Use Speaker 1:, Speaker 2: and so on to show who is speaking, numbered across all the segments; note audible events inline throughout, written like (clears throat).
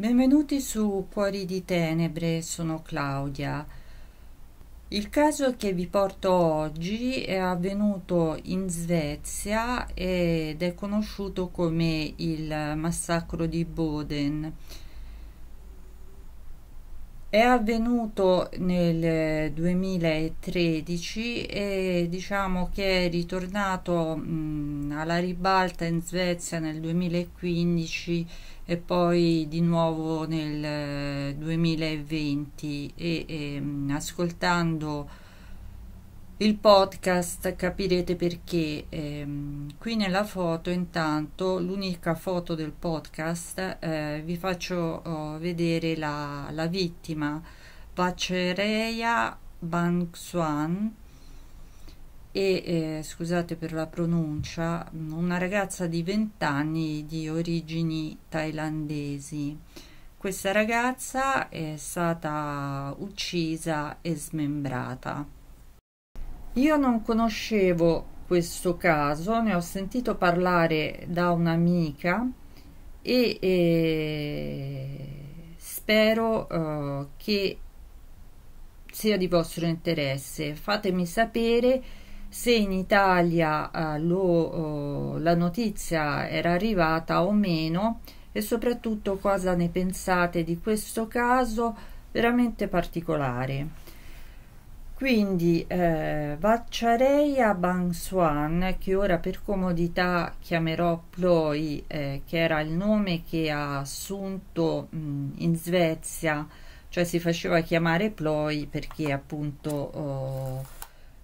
Speaker 1: Benvenuti su Cuori di Tenebre, sono Claudia. Il caso che vi porto oggi è avvenuto in Svezia ed è conosciuto come il massacro di Boden. È avvenuto nel 2013 e diciamo che è ritornato mh, alla ribalta in Svezia nel 2015 e poi di nuovo nel 2020 eh, e, e ehm, ascoltando il podcast capirete perché ehm, qui nella foto intanto l'unica foto del podcast eh, vi faccio oh, vedere la, la vittima Vacereia Bang Banksuan e eh, scusate per la pronuncia una ragazza di 20 anni di origini thailandesi questa ragazza è stata uccisa e smembrata io non conoscevo questo caso ne ho sentito parlare da un'amica e eh, spero eh, che sia di vostro interesse fatemi sapere se in Italia eh, lo, eh, la notizia era arrivata o meno e soprattutto cosa ne pensate di questo caso veramente particolare. Quindi eh, Vacciareia Bangsuan, che ora per comodità chiamerò Ploy, eh, che era il nome che ha assunto mh, in Svezia, cioè si faceva chiamare Ploy perché appunto... Oh,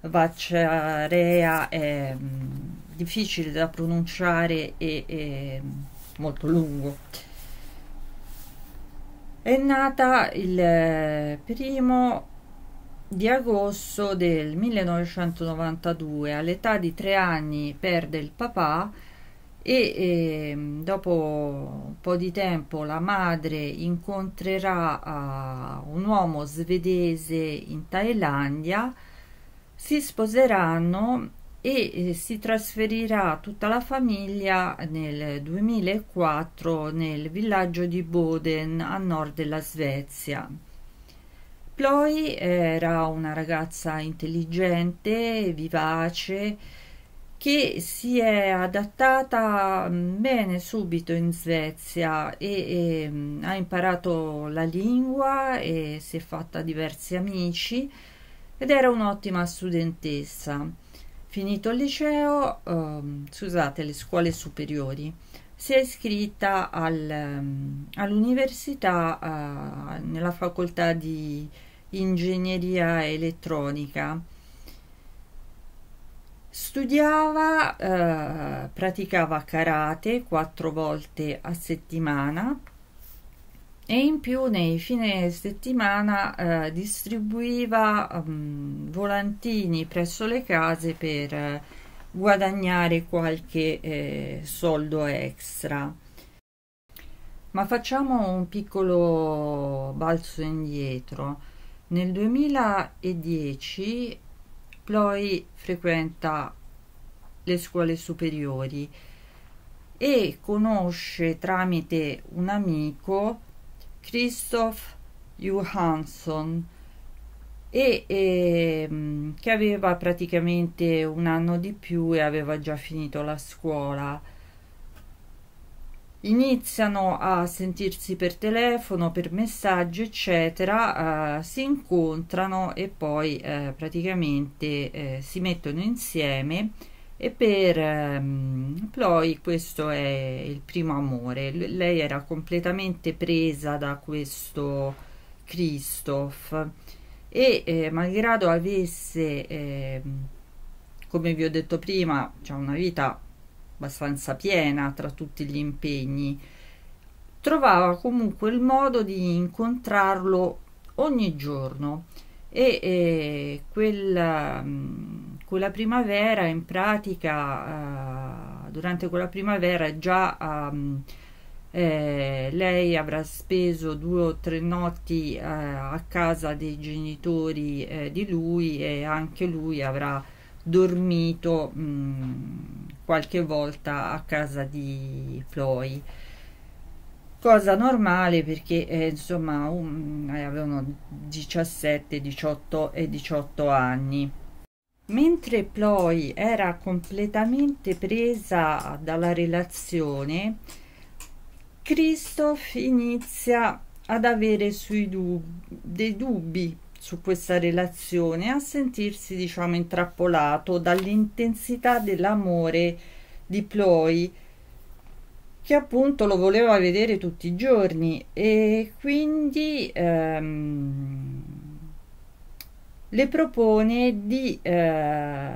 Speaker 1: Vacciarea è mm, difficile da pronunciare e, e mm, molto lungo. È nata il eh, primo di agosto del 1992, all'età di tre anni perde il papà e, e ehm, dopo un po' di tempo la madre incontrerà uh, un uomo svedese in Thailandia si sposeranno e eh, si trasferirà tutta la famiglia nel 2004 nel villaggio di Boden a nord della Svezia. Ploy era una ragazza intelligente, vivace, che si è adattata mm, bene subito in Svezia e, e mm, ha imparato la lingua e si è fatta diversi amici ed era un'ottima studentessa. Finito il liceo, ehm, scusate, le scuole superiori, si è iscritta al, ehm, all'università eh, nella facoltà di ingegneria elettronica. Studiava, eh, praticava karate quattro volte a settimana e in più nei fine settimana eh, distribuiva um, volantini presso le case per eh, guadagnare qualche eh, soldo extra. Ma facciamo un piccolo balzo indietro. Nel 2010 Ploy frequenta le scuole superiori e conosce tramite un amico Christoph Johansson e, e, ehm, che aveva praticamente un anno di più e aveva già finito la scuola. Iniziano a sentirsi per telefono, per messaggio, eccetera, eh, si incontrano e poi eh, praticamente eh, si mettono insieme e per um, Ploy questo è il primo amore. L lei era completamente presa da questo Christoph e eh, malgrado avesse, eh, come vi ho detto prima, cioè una vita abbastanza piena tra tutti gli impegni, trovava comunque il modo di incontrarlo ogni giorno e eh, quel... Um, mm, con la primavera, in pratica, uh, durante quella primavera già um, eh, lei avrà speso due o tre notti eh, a casa dei genitori eh, di lui e anche lui avrà dormito mh, mm, qualche volta a casa di Floy cosa normale perché eh, insomma um, avevano 17 18 e 18 anni Mentre Ploy era completamente presa dalla relazione, Christoph inizia ad avere dub dei dubbi su questa relazione, a sentirsi diciamo intrappolato dall'intensità dell'amore di Ploy che appunto lo voleva vedere tutti i giorni e quindi ehm, le propone di eh,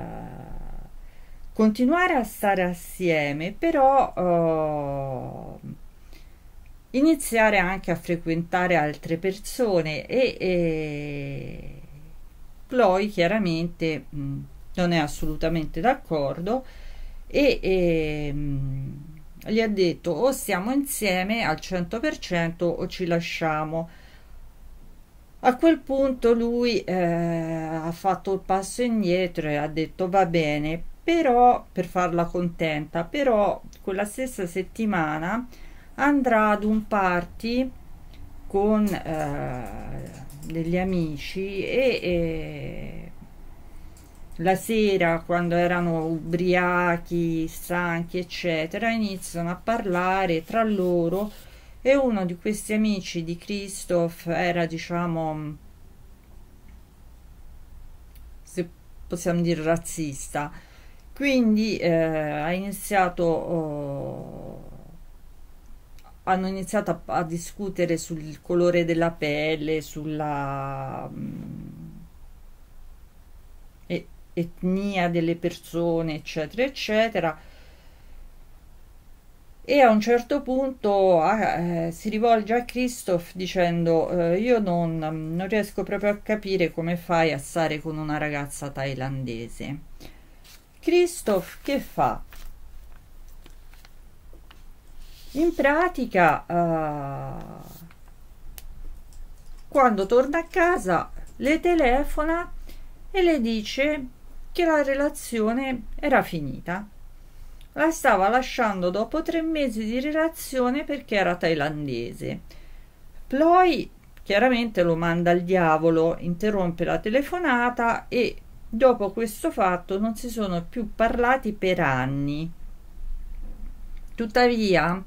Speaker 1: continuare a stare assieme, però eh, iniziare anche a frequentare altre persone e, e Chloe chiaramente mh, mm, non è assolutamente d'accordo e, e mh, mm, gli ha detto o siamo insieme al 100% o ci lasciamo a quel punto lui eh, ha fatto il passo indietro e ha detto va bene, però per farla contenta, però quella stessa settimana andrà ad un party con eh, degli amici e, e, la sera quando erano ubriachi, stanchi eccetera iniziano a parlare tra loro e uno di questi amici di Christoph era diciamo se possiamo dire razzista quindi eh, ha iniziato oh, hanno iniziato a, a, discutere sul colore della pelle sulla mh, mm, etnia delle persone eccetera eccetera e a un certo punto ah, eh, si rivolge a Christoph dicendo eh, io non, non, riesco proprio a capire come fai a stare con una ragazza thailandese. Christoph che fa? In pratica, eh, quando torna a casa, le telefona e le dice che la relazione era finita la stava lasciando dopo tre mesi di relazione perché era thailandese. Ploy chiaramente lo manda al diavolo, interrompe la telefonata e dopo questo fatto non si sono più parlati per anni. Tuttavia,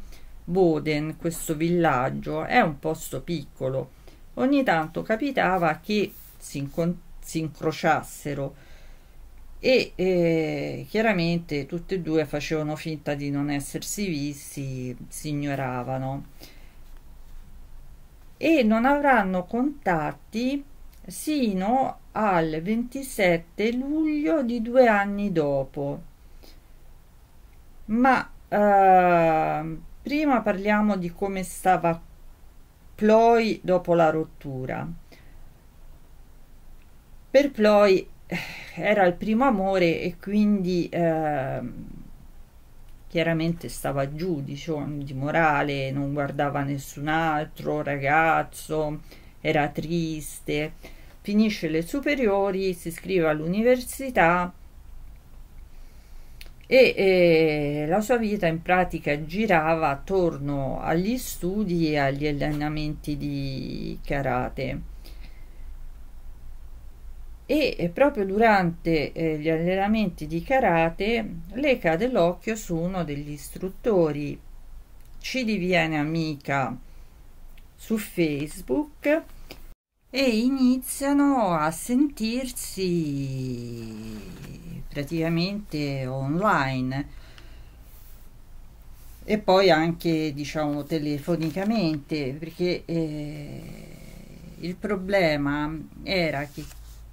Speaker 1: Boden, questo villaggio, è un posto piccolo. Ogni tanto capitava che si, inc- si incrociassero e eh, chiaramente tutte e due facevano finta di non essersi visti, si ignoravano e non avranno contatti sino al 27 luglio di due anni dopo. Ma eh, prima parliamo di come stava Ploy dopo la rottura. Per Ploy eh, era il primo amore e quindi eh, chiaramente stava giù diciamo, di morale, non guardava nessun altro ragazzo, era triste. Finisce le superiori, si iscrive all'università e eh, la sua vita in pratica girava attorno agli studi e agli allenamenti di karate e eh, proprio durante eh, gli allenamenti di karate le cade l'occhio su uno degli istruttori. Ci diviene amica su Facebook e iniziano a sentirsi praticamente online e poi anche diciamo telefonicamente perché eh, il problema era che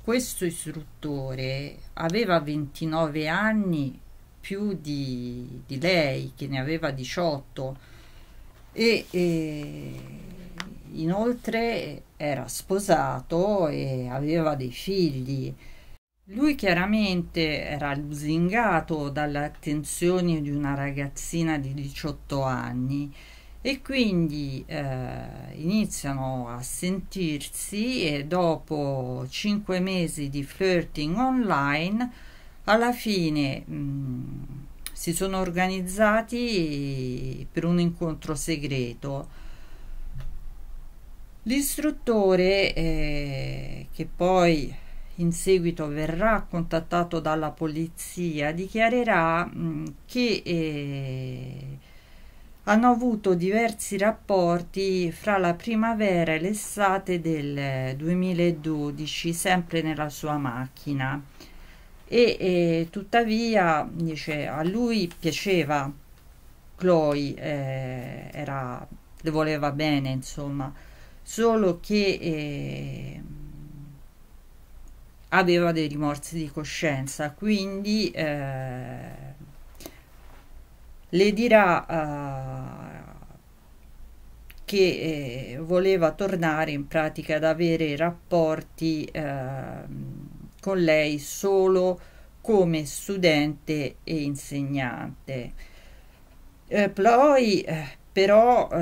Speaker 1: questo istruttore aveva 29 anni più di, di lei che ne aveva 18 e, e inoltre era sposato e aveva dei figli. Lui chiaramente era lusingato dalle attenzioni di una ragazzina di 18 anni e quindi eh, iniziano a sentirsi e dopo cinque mesi di flirting online alla fine mh, mm, si sono organizzati per un incontro segreto. L'istruttore eh, che poi in seguito verrà contattato dalla polizia dichiarerà mh, mm, che eh, hanno avuto diversi rapporti fra la primavera e l'estate del 2012, sempre nella sua macchina. E, e tuttavia, dice, a lui piaceva Chloe, eh, era, le voleva bene, insomma, solo che eh, aveva dei rimorsi di coscienza, quindi... Eh, le dirà uh, che eh, voleva tornare in pratica ad avere rapporti uh, con lei solo come studente e insegnante. Eh, poi eh, però eh,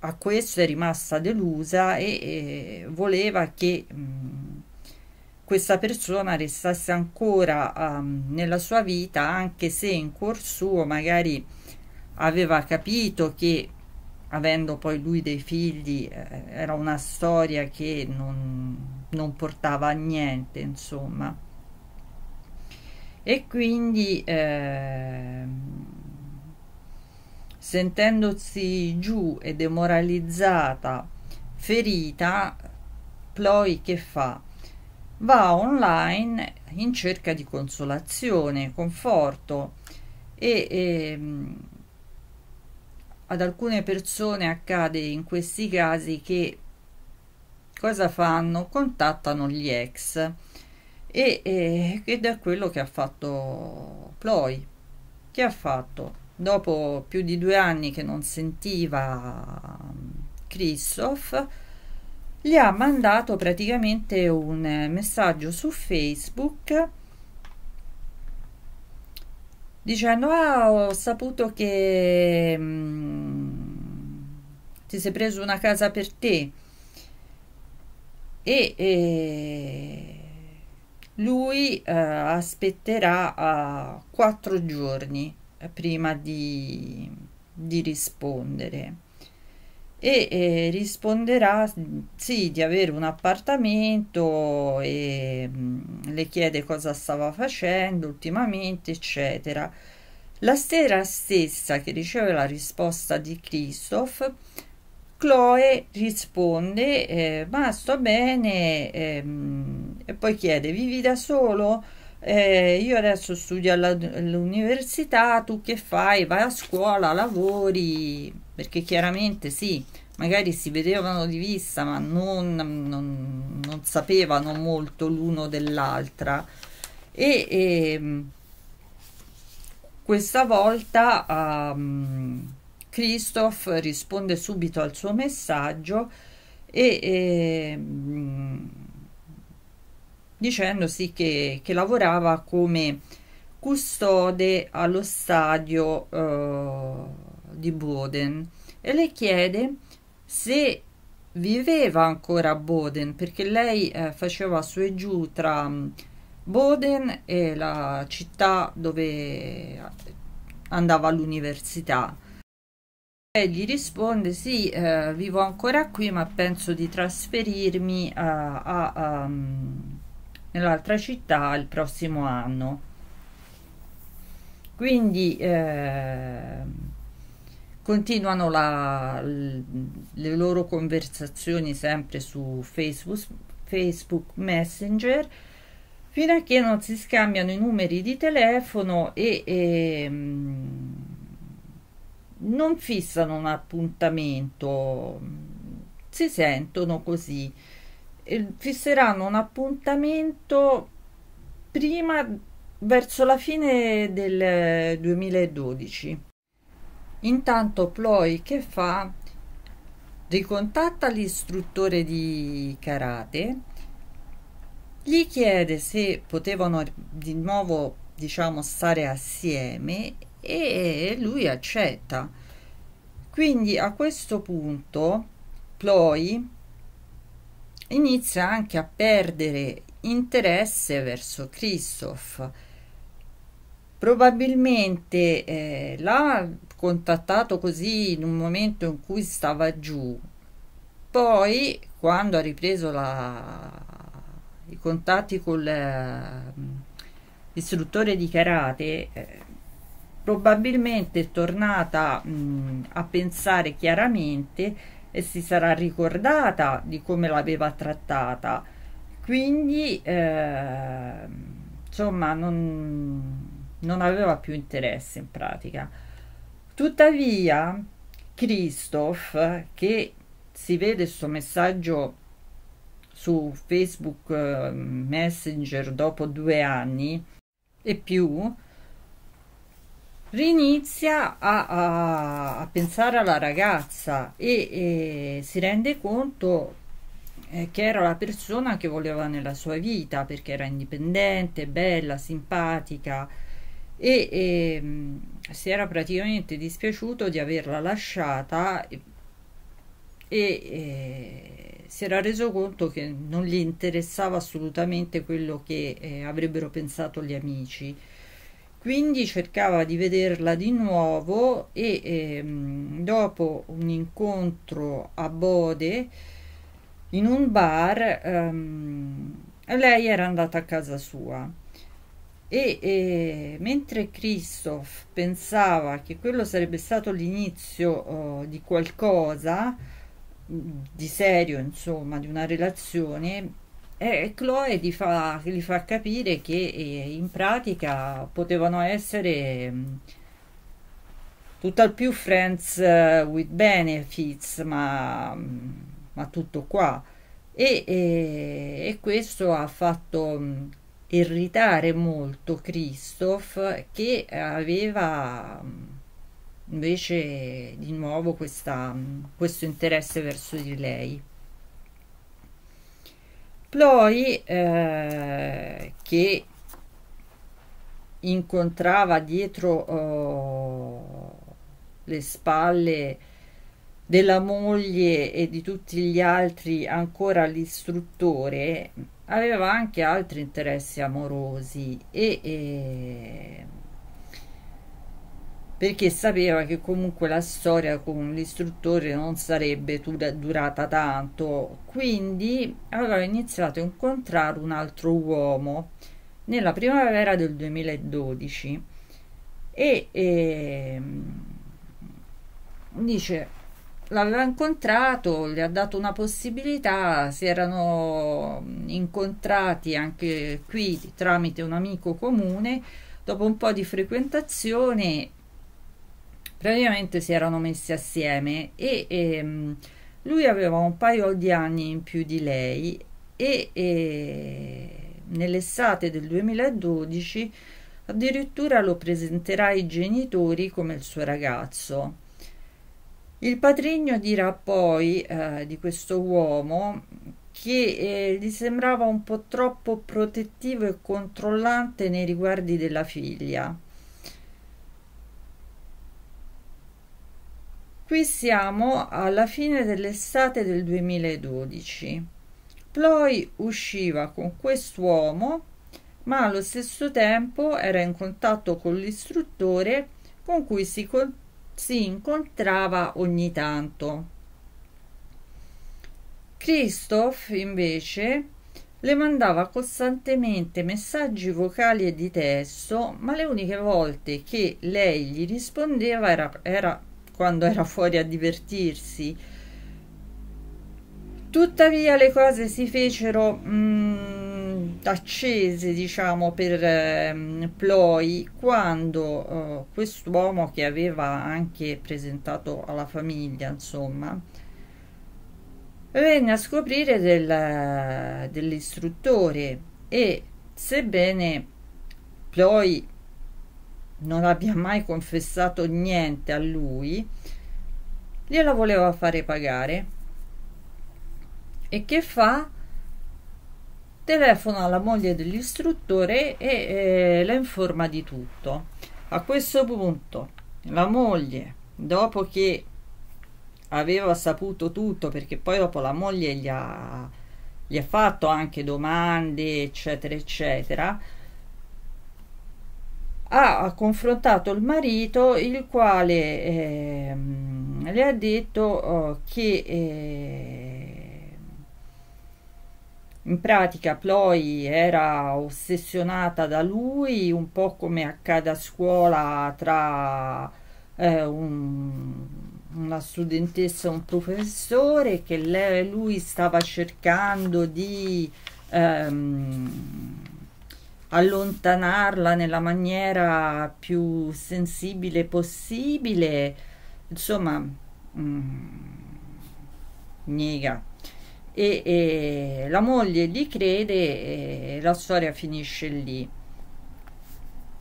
Speaker 1: a questo è rimasta delusa e, e eh, voleva che mh, mm, questa persona restasse ancora um, nella sua vita anche se in cuor suo magari aveva capito che avendo poi lui dei figli eh, era una storia che non, non, portava a niente insomma e quindi eh, sentendosi giù e demoralizzata ferita Ploy che fa va online in cerca di consolazione, conforto e, e ehm, ad alcune persone accade in questi casi che cosa fanno? Contattano gli ex e, e, eh, ed è quello che ha fatto Ploy, che ha fatto dopo più di due anni che non sentiva ehm, Christoph gli ha mandato praticamente un eh, messaggio su Facebook dicendo ah ho saputo che mh, mm, ti sei preso una casa per te e, e lui eh, aspetterà eh, quattro giorni eh, prima di, di rispondere e risponderà sì di avere un appartamento e mm, le chiede cosa stava facendo ultimamente eccetera la sera stessa che riceve la risposta di Christoph Chloe risponde eh, ma sto bene ehm, e poi chiede vivi da solo eh, io adesso studio all'università tu che fai vai a scuola lavori perché chiaramente sì, magari si vedevano di vista ma non, non, non sapevano molto l'uno dell'altra e, e, ehm, questa volta um, Christoph risponde subito al suo messaggio e, e ehm, dicendosi che, che, lavorava come custode allo stadio uh, di Boden e le chiede se viveva ancora a Boden perché lei eh, faceva su e giù tra mm, Boden e la città dove eh, andava all'università. Egli risponde sì, eh, vivo ancora qui ma penso di trasferirmi eh, a, a, a, mm, nell'altra città il prossimo anno. Quindi eh, continuano la, le loro conversazioni sempre su Facebook, Facebook Messenger fino a che non si scambiano i numeri di telefono e, e ehm, non fissano un appuntamento, si sentono così. E fisseranno un appuntamento prima verso la fine del 2012 Intanto Ploy che fa? Ricontatta l'istruttore di karate, gli chiede se potevano di nuovo, diciamo, stare assieme e lui accetta. Quindi a questo punto Ploy inizia anche a perdere interesse verso Christoph. Probabilmente eh, la contattato così in un momento in cui stava giù. Poi, quando ha ripreso la, i contatti con l'istruttore ehm, di karate, eh, probabilmente è tornata mh, a pensare chiaramente e si sarà ricordata di come l'aveva trattata. Quindi, eh, insomma, non, non aveva più interesse in pratica. Tuttavia, Christoph, che si vede questo messaggio su Facebook eh, Messenger dopo due anni e più, rinizia a, a, a pensare alla ragazza e, e si rende conto eh, che era la persona che voleva nella sua vita perché era indipendente, bella, simpatica e, e ehm, si era praticamente dispiaciuto di averla lasciata e, e si era reso conto che non gli interessava assolutamente quello che eh, avrebbero pensato gli amici quindi cercava di vederla di nuovo e ehm, dopo un incontro a Bode in un bar ehm, lei era andata a casa sua e eh, mentre Christoph pensava che quello sarebbe stato l'inizio eh, di qualcosa di serio insomma di una relazione eh, Chloe gli fa, gli fa capire che eh, in pratica potevano essere tutt'al più friends eh, with benefits ma, ma tutto qua e, e, e questo ha fatto irritare molto Christoph che aveva mm, invece di nuovo questa, mm, questo interesse verso di lei. Ploy eh, che incontrava dietro oh, le spalle della moglie e di tutti gli altri ancora l'istruttore aveva anche altri interessi amorosi e, e perché sapeva che comunque la storia con l'istruttore non sarebbe durata tanto, quindi aveva iniziato a incontrare un altro uomo nella primavera del 2012 e, e ehm, dice l'aveva incontrato, gli ha dato una possibilità, si erano incontrati anche qui tramite un amico comune, dopo un po' di frequentazione praticamente si erano messi assieme e, e ehm, lui aveva un paio di anni in più di lei e, e ehm, nell'estate del 2012 addirittura lo presenterà ai genitori come il suo ragazzo. Il patrigno dirà poi eh, di questo uomo che eh, gli sembrava un po' troppo protettivo e controllante nei riguardi della figlia. Qui siamo alla fine dell'estate del 2012. Ploy usciva con quest'uomo, ma allo stesso tempo era in contatto con l'istruttore con cui si contava si incontrava ogni tanto. Christoph invece le mandava costantemente messaggi vocali e di testo, ma le uniche volte che lei gli rispondeva era, era quando era fuori a divertirsi. Tuttavia le cose si fecero mm, accese diciamo per eh, Ploy quando eh, quest'uomo che aveva anche presentato alla famiglia insomma venne a scoprire del, dell'istruttore e sebbene Ploy non abbia mai confessato niente a lui gliela voleva fare pagare e che fa? telefona alla moglie dell'istruttore e eh, la informa di tutto. A questo punto la moglie, dopo che aveva saputo tutto, perché poi dopo la moglie gli ha, gli ha fatto anche domande, eccetera, eccetera, ha confrontato il marito, il quale eh, le ha detto oh, che... Eh, in pratica Ploy era ossessionata da lui, un po' come accade a scuola tra eh, un, una studentessa e un professore, che lei, lui stava cercando di ehm, allontanarla nella maniera più sensibile possibile. Insomma, mh, mm, niega e, e la moglie gli crede e la storia finisce lì.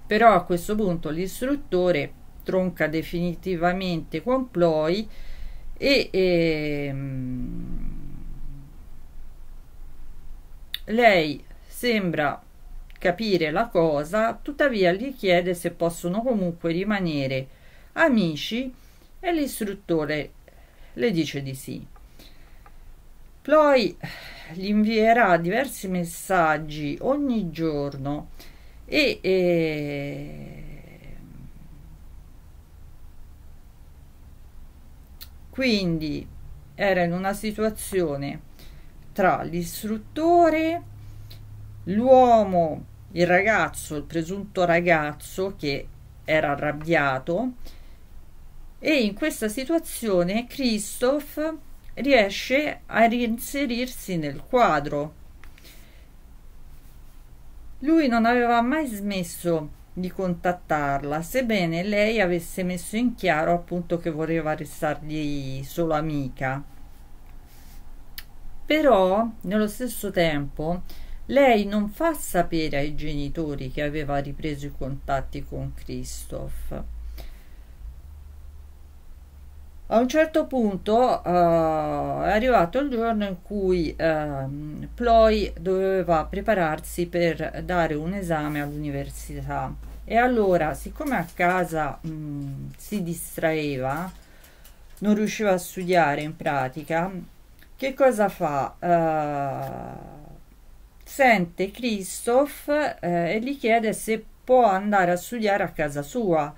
Speaker 1: Però a questo punto l'istruttore tronca definitivamente con Ploy e, e ehm, lei sembra capire la cosa, tuttavia gli chiede se possono comunque rimanere amici e l'istruttore le dice di sì. Ploy gli invierà diversi messaggi ogni giorno e, e quindi era in una situazione tra l'istruttore, l'uomo, il ragazzo, il presunto ragazzo che era arrabbiato e in questa situazione Christophe riesce a reinserirsi nel quadro. Lui non aveva mai smesso di contattarla, sebbene lei avesse messo in chiaro appunto che voleva restargli solo amica. Però, nello stesso tempo, lei non fa sapere ai genitori che aveva ripreso i contatti con Christophe a un certo punto uh, è arrivato il giorno in cui uh, Ploy doveva prepararsi per dare un esame all'università e allora siccome a casa mh, si distraeva non riusciva a studiare in pratica che cosa fa? Uh, sente Christoph eh, e gli chiede se può andare a studiare a casa sua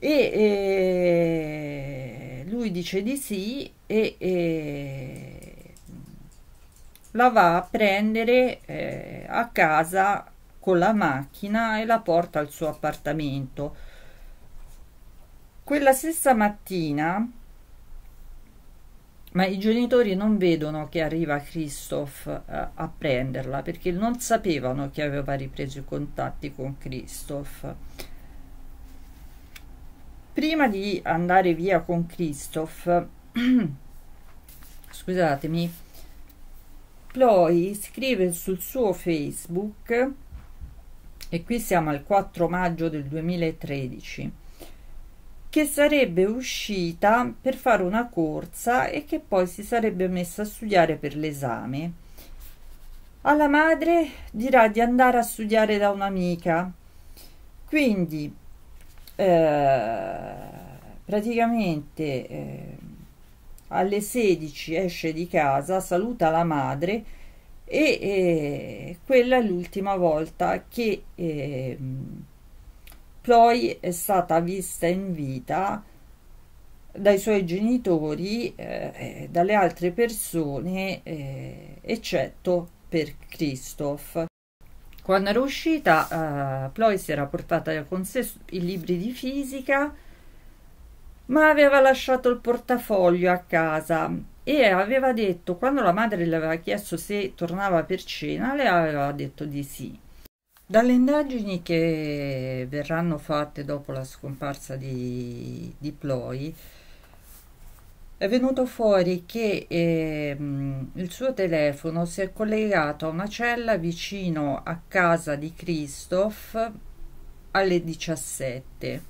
Speaker 1: e eh, lui dice di sì e, e eh, la va a prendere eh, a casa con la macchina e la porta al suo appartamento quella stessa mattina ma i genitori non vedono che arriva Christoph eh, a prenderla perché non sapevano che aveva ripreso i contatti con Christoph prima di andare via con Christoph (clears throat) scusatemi Chloe scrive sul suo Facebook e qui siamo al 4 maggio del 2013 che sarebbe uscita per fare una corsa e che poi si sarebbe messa a studiare per l'esame alla madre dirà di andare a studiare da un'amica quindi eh, praticamente eh, alle 16 esce di casa, saluta la madre e eh, quella è l'ultima volta che eh, Ploy è stata vista in vita dai suoi genitori, eh, dalle altre persone, eh, eccetto per Christoph. Quando era uscita, eh, Ploy si era portata con sé i libri di fisica, ma aveva lasciato il portafoglio a casa e aveva detto, quando la madre le aveva chiesto se tornava per cena, le aveva detto di sì. Dalle indagini che verranno fatte dopo la scomparsa di, di Ploy, è venuto fuori che eh, il suo telefono si è collegato a una cella vicino a casa di Christoph alle 17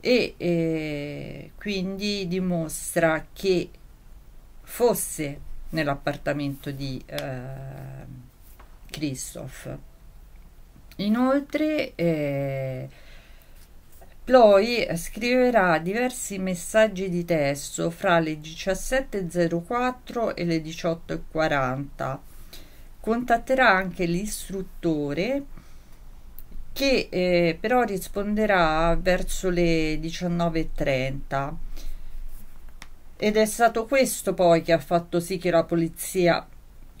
Speaker 1: e eh, quindi dimostra che fosse nell'appartamento di eh, Christoph. Inoltre eh, Chloe scriverà diversi messaggi di testo fra le 17.04 e le 18.40. Contatterà anche l'istruttore che eh, però risponderà verso le 19.30. Ed è stato questo poi che ha fatto sì che la polizia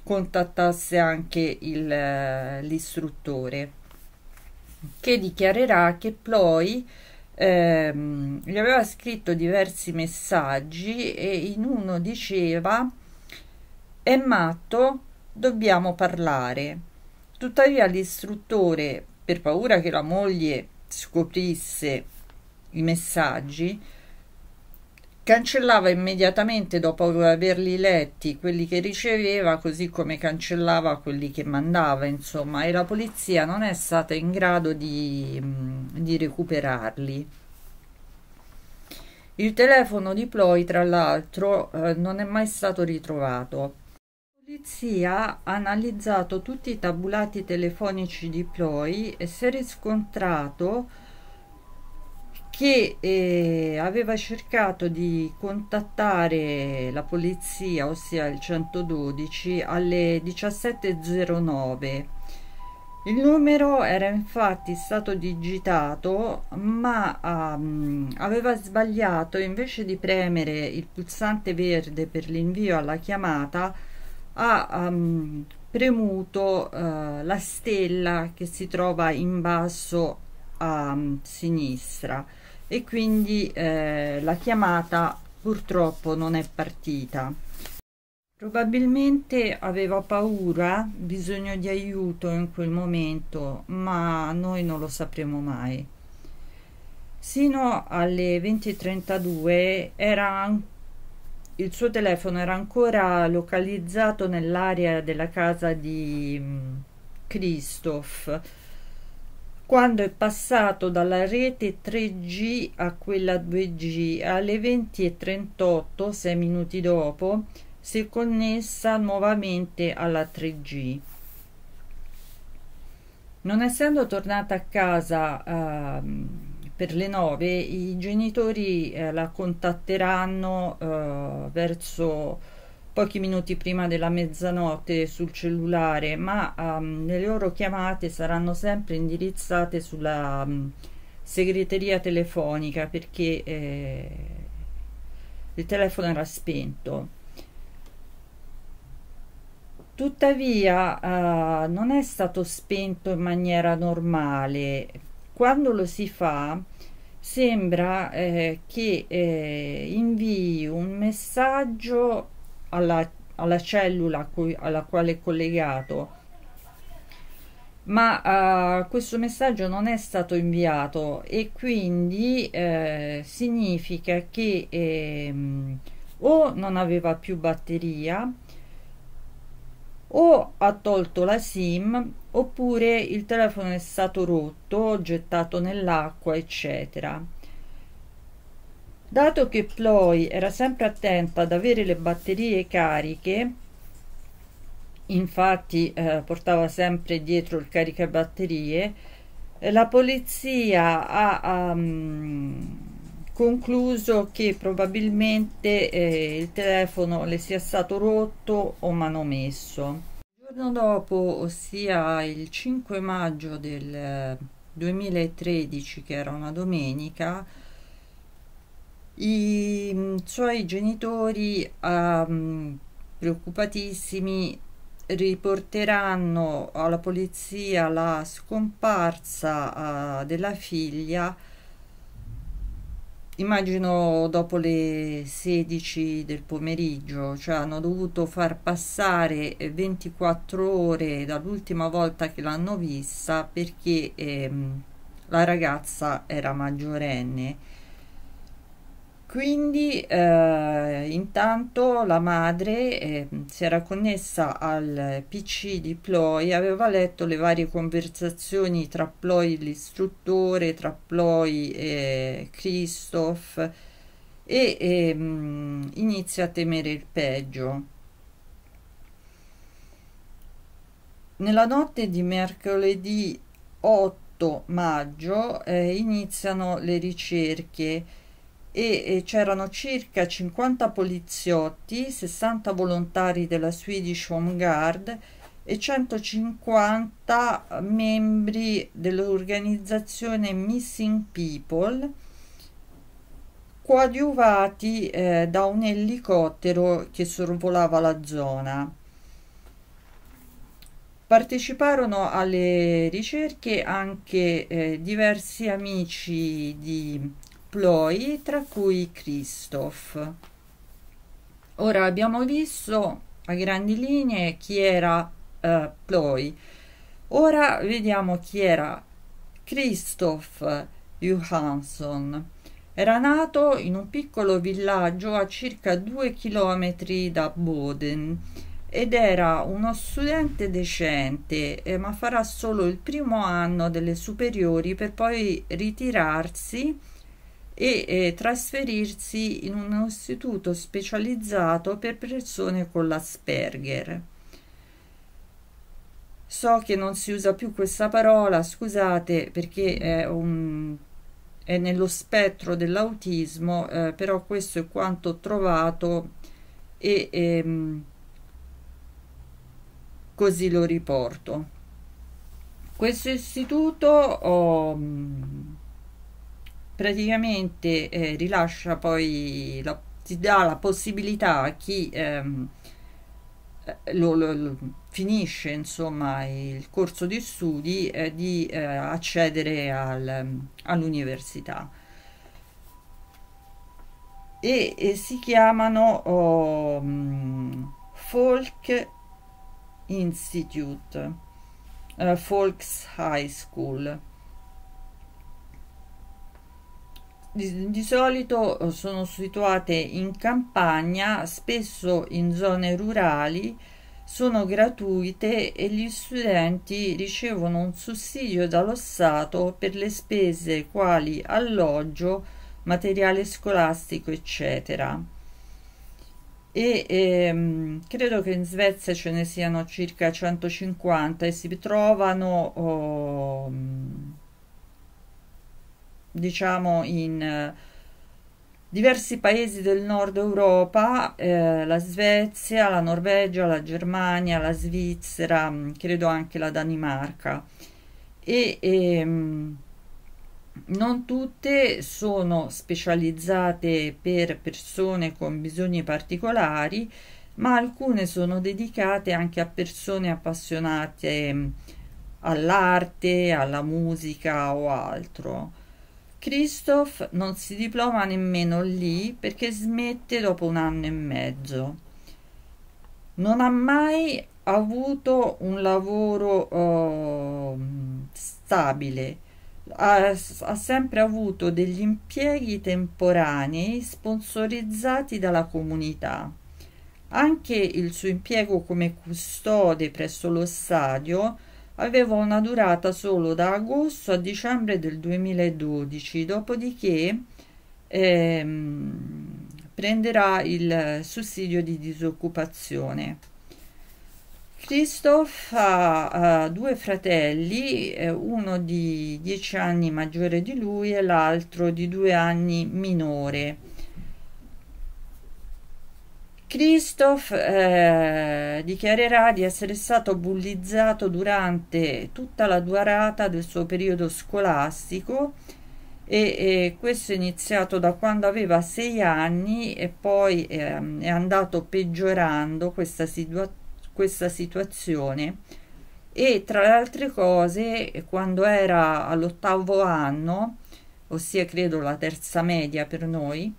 Speaker 1: contattasse anche eh, l'istruttore, che dichiarerà che Ploy eh, gli aveva scritto diversi messaggi e in uno diceva è matto, dobbiamo parlare. Tuttavia l'istruttore, per paura che la moglie scoprisse i messaggi, Cancellava immediatamente dopo averli letti quelli che riceveva, così come cancellava quelli che mandava, insomma, e la polizia non è stata in grado di, di recuperarli. Il telefono di Ploy, tra l'altro, eh, non è mai stato ritrovato. La polizia ha analizzato tutti i tabulati telefonici di Ploy e si è riscontrato che eh, aveva cercato di contattare la polizia, ossia il 112, alle 17.09. Il numero era infatti stato digitato, ma um, aveva sbagliato, invece di premere il pulsante verde per l'invio alla chiamata, ha um, premuto uh, la stella che si trova in basso a um, sinistra e quindi eh, la chiamata purtroppo non è partita probabilmente aveva paura bisogno di aiuto in quel momento ma noi non lo sapremo mai sino alle 20.32 era il suo telefono era ancora localizzato nell'area della casa di mm, Christoph quando è passato dalla rete 3G a quella 2G alle 20.38, 6 minuti dopo, si è connessa nuovamente alla 3G. Non essendo tornata a casa eh, per le 9, i genitori eh, la contatteranno eh, verso pochi minuti prima della mezzanotte sul cellulare, ma um, le loro chiamate saranno sempre indirizzate sulla um, segreteria telefonica perché eh, il telefono era spento. Tuttavia uh, non è stato spento in maniera normale. Quando lo si fa sembra eh, che eh, invii un messaggio alla, alla cellula cui, alla quale è collegato ma uh, questo messaggio non è stato inviato e quindi eh, significa che eh, o non aveva più batteria o ha tolto la sim oppure il telefono è stato rotto gettato nell'acqua eccetera Dato che Ploy era sempre attenta ad avere le batterie cariche, infatti eh, portava sempre dietro il caricabatterie, eh, la polizia ha, um, concluso che probabilmente eh, il telefono le sia stato rotto o manomesso. Il giorno dopo, ossia il 5 maggio del 2013, eh, che era una domenica, i mm, suoi genitori um, preoccupatissimi riporteranno alla polizia la scomparsa uh, della figlia immagino dopo le 16 del pomeriggio cioè hanno dovuto far passare 24 ore dall'ultima volta che l'hanno vista perché ehm, la ragazza era maggiorenne quindi eh, intanto la madre eh, si era connessa al PC di Ploy, aveva letto le varie conversazioni tra Ploy e l'istruttore, tra Ploy e Christoph e, e ehm, inizia a temere il peggio. Nella notte di mercoledì 8 maggio eh, iniziano le ricerche e c'erano circa 50 poliziotti, 60 volontari della Swedish Home Guard e 150 membri dell'organizzazione Missing People coadiuvati eh, da un elicottero che sorvolava la zona. Parteciparono alle ricerche anche eh, diversi amici di Ploy, tra cui Christoph. Ora abbiamo visto a grandi linee chi era eh, Ploy. Ora vediamo chi era Christoph Johansson. Era nato in un piccolo villaggio a circa due chilometri da Boden ed era uno studente decente, eh, ma farà solo il primo anno delle superiori per poi ritirarsi e eh, trasferirsi in un istituto specializzato per persone con l'Asperger. So che non si usa più questa parola, scusate, perché è, un, è nello spettro dell'autismo, eh, però questo è quanto ho trovato e ehm, così lo riporto. Questo istituto... Oh, praticamente eh, rilascia poi la, si dà la possibilità a chi ehm, eh, lo, lo, lo, finisce insomma il corso di studi eh, di eh, accedere al, all'università e, e, si chiamano oh, mm, Folk Institute, uh, Folks High School di, di solito eh, sono situate in campagna, spesso in zone rurali, sono gratuite e gli studenti ricevono un sussidio dallo Stato per le spese quali alloggio, materiale scolastico, eccetera. E ehm, credo che in Svezia ce ne siano circa 150 e si trovano oh, diciamo in eh, diversi paesi del nord Europa, eh, la Svezia, la Norvegia, la Germania, la Svizzera, mm, credo anche la Danimarca. E, e ehm, non tutte sono specializzate per persone con bisogni particolari, ma alcune sono dedicate anche a persone appassionate mm, all'arte, alla musica o altro. Christoph non si diploma nemmeno lì perché smette dopo un anno e mezzo. Non ha mai avuto un lavoro oh, stabile, ha, ha sempre avuto degli impieghi temporanei sponsorizzati dalla comunità. Anche il suo impiego come custode presso lo stadio aveva una durata solo da agosto a dicembre del 2012, dopodiché ehm, prenderà il sussidio di disoccupazione. Christoph ha, ha due fratelli, eh, uno di 10 anni maggiore di lui e l'altro di 2 anni minore. Christoph eh, dichiarerà di essere stato bullizzato durante tutta la durata del suo periodo scolastico e, e questo è iniziato da quando aveva sei anni e poi eh, è andato peggiorando questa, situa questa situazione e tra le altre cose quando era all'ottavo anno, ossia credo la terza media per noi,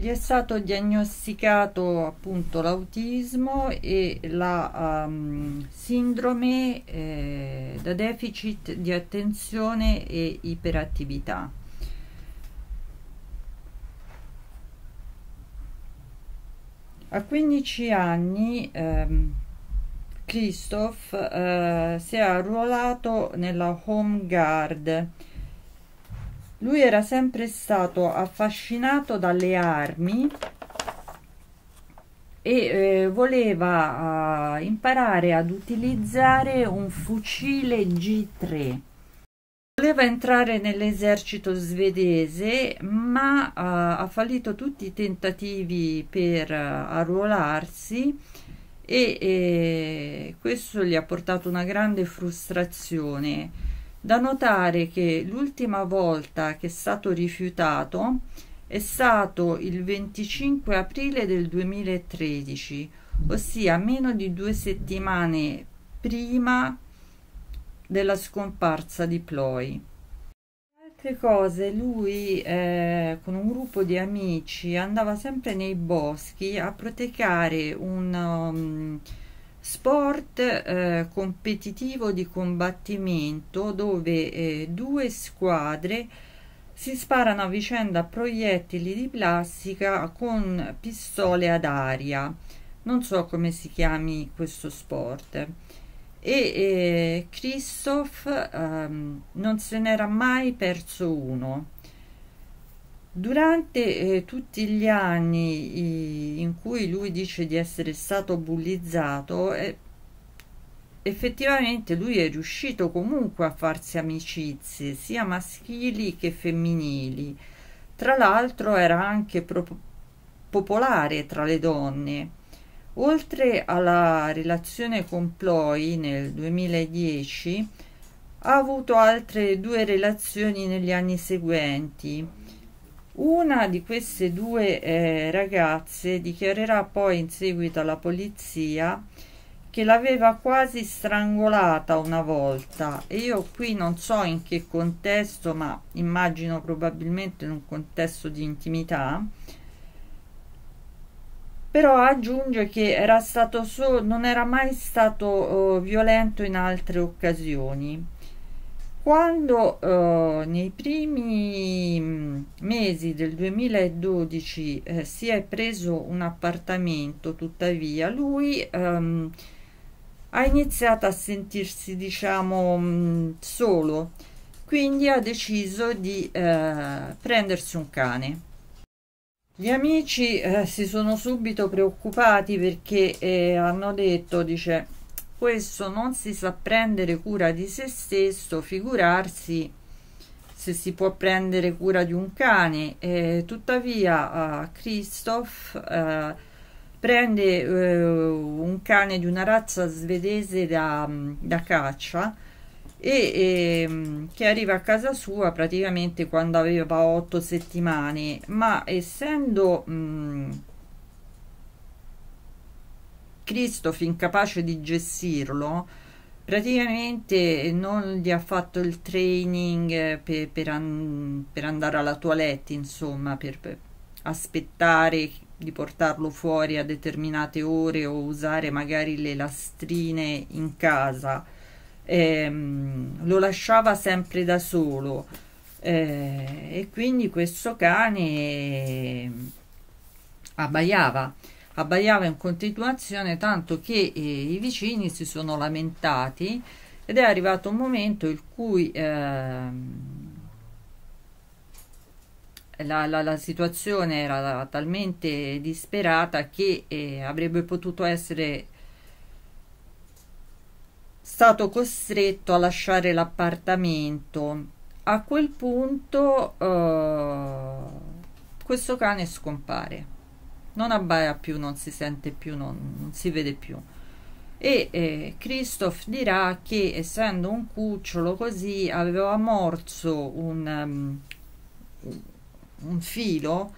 Speaker 1: gli è stato diagnosticato appunto l'autismo e la um, sindrome eh, da deficit di attenzione e iperattività. A 15 anni ehm, Christoph eh, si è arruolato nella Home Guard lui era sempre stato affascinato dalle armi e eh, voleva uh, imparare ad utilizzare un fucile G3. Voleva entrare nell'esercito svedese, ma uh, ha fallito tutti i tentativi per uh, arruolarsi e eh, questo gli ha portato una grande frustrazione da notare che l'ultima volta che è stato rifiutato è stato il 25 aprile del 2013, ossia meno di due settimane prima della scomparsa di Ploy. Altre cose, lui eh, con un gruppo di amici andava sempre nei boschi a protegare un... Um, sport eh, competitivo di combattimento dove eh, due squadre si sparano a vicenda proiettili di plastica con pistole ad aria non so come si chiami questo sport e eh, Christoph ehm, non se n'era mai perso uno Durante eh, tutti gli anni i, in cui lui dice di essere stato bullizzato, eh, effettivamente lui è riuscito comunque a farsi amicizie, sia maschili che femminili. Tra l'altro era anche pro- popolare tra le donne. Oltre alla relazione con Ploy nel 2010, ha avuto altre due relazioni negli anni seguenti una di queste due eh, ragazze dichiarerà poi in seguito alla polizia che l'aveva quasi strangolata una volta e io qui non so in che contesto ma immagino probabilmente in un contesto di intimità però aggiunge che era stato so non era mai stato oh, violento in altre occasioni quando eh, nei primi mesi del 2012 eh, si è preso un appartamento, tuttavia, lui ehm, ha iniziato a sentirsi, diciamo, mh, solo, quindi ha deciso di eh, prendersi un cane. Gli amici eh, si sono subito preoccupati perché eh, hanno detto, dice, questo non si sa prendere cura di se stesso, figurarsi se si può prendere cura di un cane. Eh, tuttavia, eh, Christoph eh, prende eh, un cane di una razza svedese da, da caccia e ehm, che arriva a casa sua praticamente quando aveva otto settimane, ma essendo mh, mm, Cristo, fin capace di gestirlo, praticamente non gli ha fatto il training eh, per, per, an, per andare alla toilette, insomma, per, per aspettare di portarlo fuori a determinate ore o usare magari le lastrine in casa. Eh, lo lasciava sempre da solo eh, e quindi questo cane ehm, abbaiava abbaiava in continuazione tanto che eh, i vicini si sono lamentati ed è arrivato un momento in cui ehm, la, la, la, situazione era talmente disperata che eh, avrebbe potuto essere stato costretto a lasciare l'appartamento. A quel punto eh, questo cane scompare non abbaia più, non si sente più, non, non si vede più. E eh, Christoph dirà che essendo un cucciolo così aveva morso un, um, un filo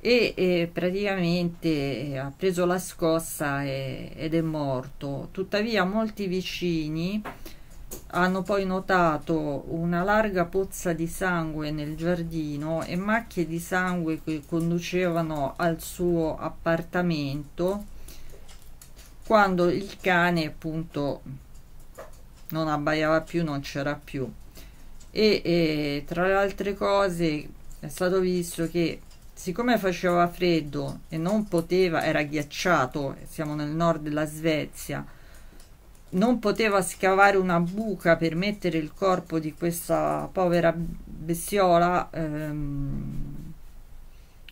Speaker 1: e eh, praticamente eh, ha preso la scossa e, ed è morto. Tuttavia molti vicini hanno poi notato una larga pozza di sangue nel giardino e macchie di sangue che conducevano al suo appartamento quando il cane appunto non abbaiava più, non c'era più. E, e tra le altre cose è stato visto che siccome faceva freddo e non poteva, era ghiacciato, siamo nel nord della Svezia, non poteva scavare una buca per mettere il corpo di questa povera bestiola, ehm,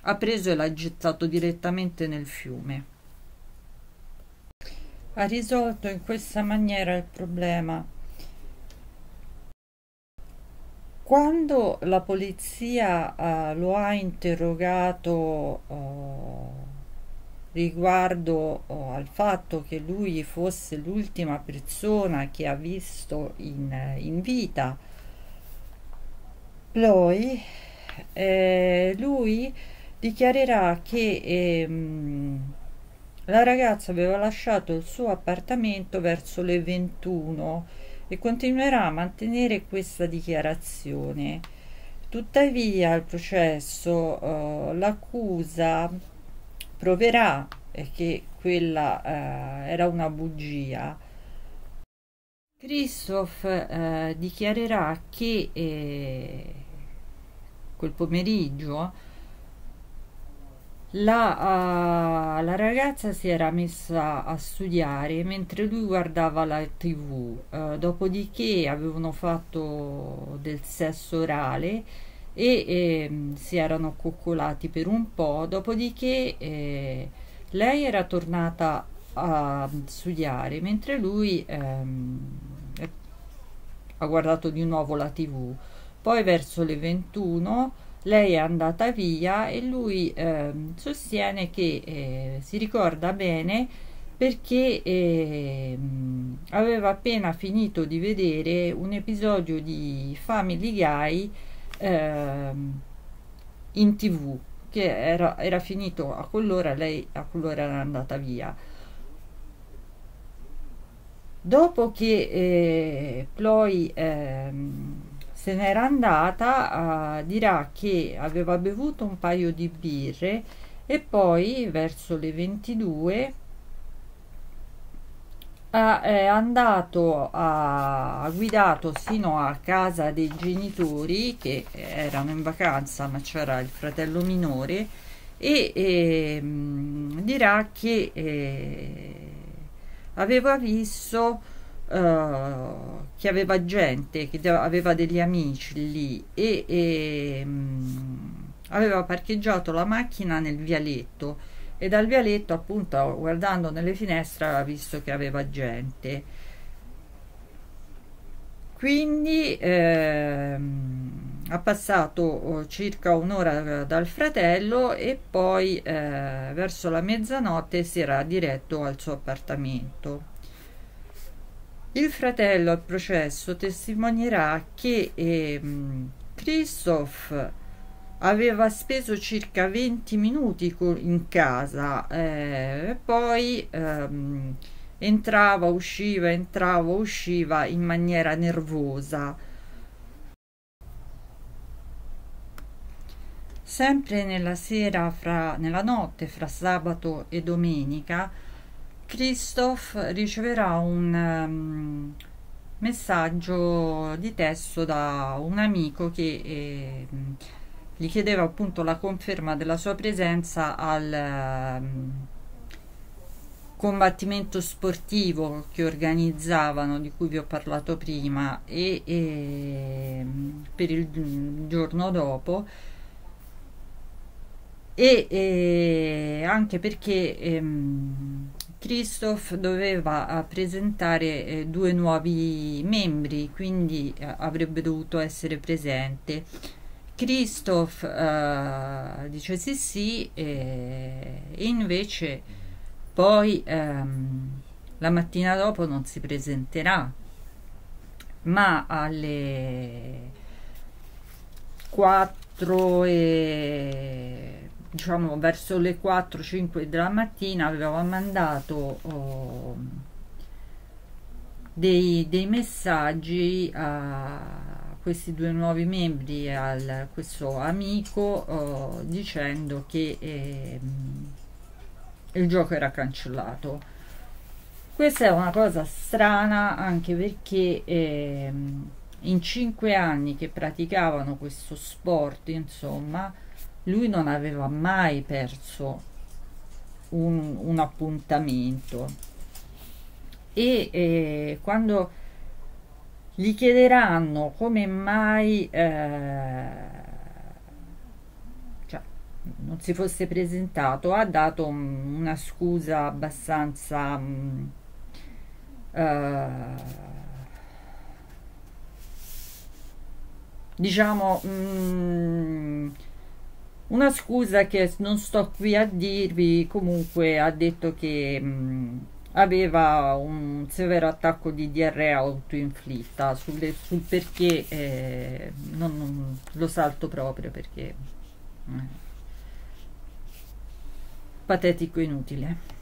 Speaker 1: ha preso e l'ha gettato direttamente nel fiume. Ha risolto in questa maniera il problema. Quando la polizia eh, lo ha interrogato eh, riguardo oh, al fatto che lui fosse l'ultima persona che ha visto in, eh, in vita. Poi eh, lui dichiarerà che ehm, la ragazza aveva lasciato il suo appartamento verso le 21 e continuerà a mantenere questa dichiarazione. Tuttavia al processo eh, l'accusa proverà che quella eh, era una bugia, Christoph eh, dichiarerà che eh, quel pomeriggio la, uh, la, ragazza si era messa a studiare mentre lui guardava la tv, uh, eh, dopodiché avevano fatto del sesso orale e eh, si erano coccolati per un po', dopodiché eh, lei era tornata a studiare mentre lui ehm, ha guardato di nuovo la tv. Poi verso le 21 lei è andata via e lui ehm, sostiene che eh, si ricorda bene perché eh, aveva appena finito di vedere un episodio di Family Guy ehm, in tv che era, era finito a quell'ora lei a quell'ora era andata via dopo che eh, Ploy ehm, se n'era andata eh, dirà che aveva bevuto un paio di birre e poi verso le 22 è andato a, ha guidato sino a casa dei genitori che erano in vacanza ma c'era il fratello minore e, e ehm, mh, dirà che eh, aveva visto Uh, che aveva gente, che aveva degli amici lì e, e ehm, mh, aveva parcheggiato la macchina nel vialetto e dal vialetto appunto guardando nelle finestre aveva visto che aveva gente quindi ehm, ha passato oh, circa un'ora eh, dal fratello e poi eh, verso la mezzanotte si era diretto al suo appartamento il fratello al processo testimonierà che ehm, Christoph aveva speso circa 20 minuti in casa eh, poi ehm, entrava usciva entrava usciva in maniera nervosa sempre nella sera fra nella notte fra sabato e domenica Christoph riceverà un um, messaggio di testo da un amico che eh, gli chiedeva appunto la conferma della sua presenza al um, combattimento sportivo che organizzavano, di cui vi ho parlato prima, e, e per il giorno dopo. E, e anche perché ehm, Christoph doveva eh, presentare eh, due nuovi membri, quindi eh, avrebbe dovuto essere presente Christoph uh, dice sì sì e invece poi um, la mattina dopo non si presenterà ma alle 4 e diciamo verso le 4-5 della mattina aveva mandato oh, dei, dei, messaggi a questi due nuovi membri a questo amico eh, dicendo che eh, il gioco era cancellato questa è una cosa strana anche perché eh, in cinque anni che praticavano questo sport insomma lui non aveva mai perso un, un appuntamento e eh, quando gli chiederanno come mai eh, cioè, non si fosse presentato, ha dato mh, una scusa abbastanza mh, mm, eh, diciamo mh, mm, una scusa che non sto qui a dirvi, comunque ha detto che mm, aveva un severo attacco di diarrea autoinflitta sulle, sul perché eh, non, non, lo salto proprio perché eh, patetico inutile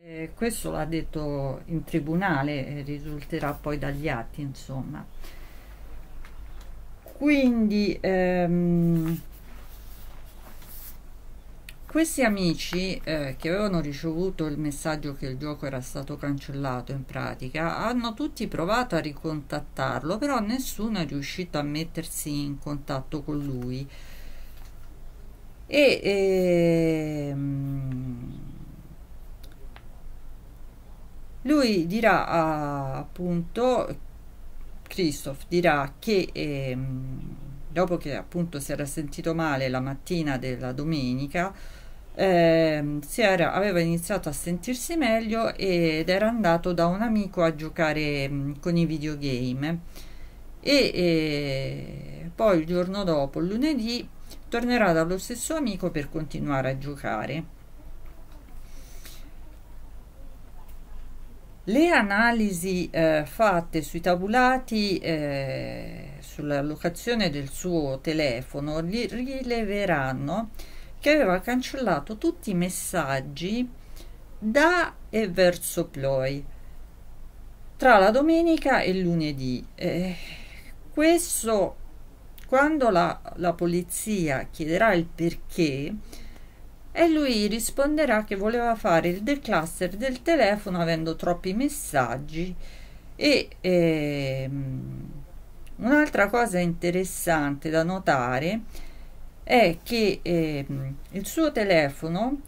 Speaker 1: eh, questo l'ha detto in tribunale risulterà poi dagli atti insomma quindi ehm, questi amici eh, che avevano ricevuto il messaggio che il gioco era stato cancellato in pratica hanno tutti provato a ricontattarlo, però nessuno è riuscito a mettersi in contatto con lui. E, eh, lui dirà ah, appunto, Christoph dirà che... Eh, dopo che appunto si era sentito male la mattina della domenica, eh, era, aveva iniziato a sentirsi meglio ed era andato da un amico a giocare mm, con i videogame e, e eh, poi il giorno dopo, lunedì, tornerà dallo stesso amico per continuare a giocare. Le analisi eh, fatte sui tabulati eh, sulla locazione del suo telefono rileveranno che aveva cancellato tutti i messaggi da e verso Ploy tra la domenica e il lunedì. Eh, questo quando la, la polizia chiederà il perché e lui risponderà che voleva fare il decluster del telefono avendo troppi messaggi e ehm, un'altra cosa interessante da notare è è che eh, il suo telefono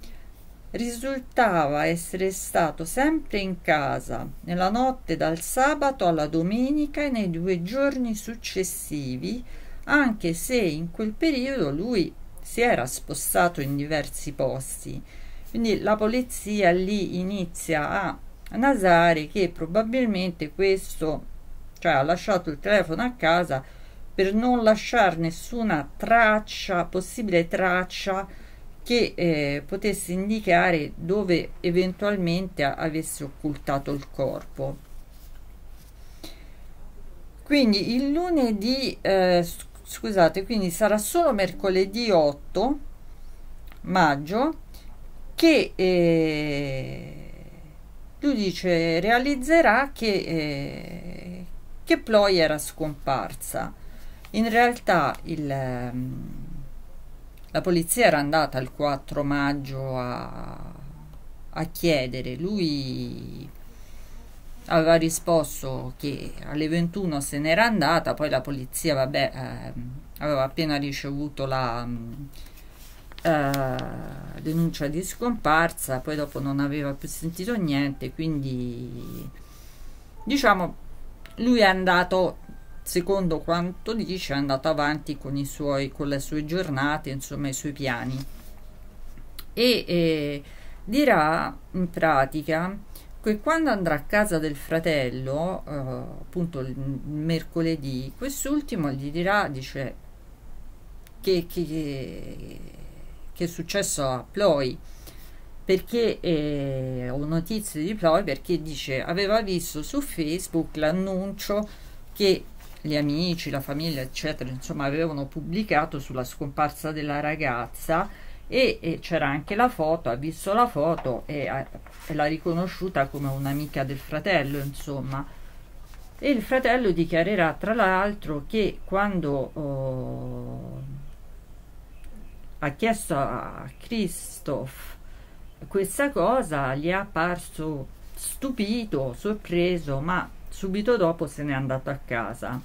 Speaker 1: risultava essere stato sempre in casa nella notte dal sabato alla domenica e nei due giorni successivi, anche se in quel periodo lui si era spostato in diversi posti. Quindi la polizia lì inizia a nasare che probabilmente questo, cioè ha lasciato il telefono a casa per non lasciare nessuna traccia, possibile traccia che eh, potesse indicare dove eventualmente avesse occultato il corpo. Quindi il lunedì, eh, scusate, quindi sarà solo mercoledì 8 maggio che eh, lui dice realizzerà che, eh, che Ploy era scomparsa. In realtà il, ehm, la polizia era andata il 4 maggio a, a chiedere, lui aveva risposto che alle 21 se n'era andata, poi la polizia vabbè, eh, aveva appena ricevuto la eh, denuncia di scomparsa, poi dopo non aveva più sentito niente, quindi diciamo lui è andato secondo quanto dice è andato avanti con, i suoi, con le sue giornate, insomma i suoi piani. E eh, dirà in pratica che quando andrà a casa del fratello, eh, appunto il mercoledì, quest'ultimo gli dirà, dice, che, che, che è successo a Ploy perché eh, ho notizie di Ploy perché dice aveva visto su Facebook l'annuncio che gli amici, la famiglia, eccetera, insomma, avevano pubblicato sulla scomparsa della ragazza e, e c'era anche la foto, ha visto la foto e, ha, eh, e l'ha riconosciuta come un'amica del fratello, insomma. E il fratello dichiarerà tra l'altro che quando oh, ha chiesto a Christoph questa cosa gli è apparso stupito, sorpreso, ma subito dopo se n'è andato a casa.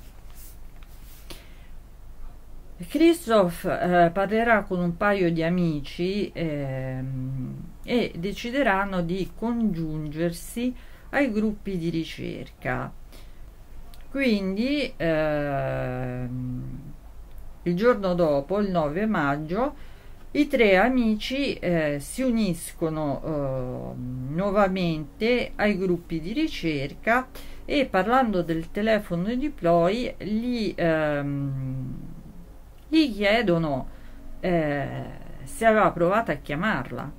Speaker 1: Christoph eh, parlerà con un paio di amici ehm, e decideranno di congiungersi ai gruppi di ricerca. Quindi ehm, il giorno dopo, il 9 maggio, i tre amici eh, si uniscono eh, nuovamente ai gruppi di ricerca e parlando del telefono di Ploy li ehm, gli chiedono eh, se aveva provato a chiamarla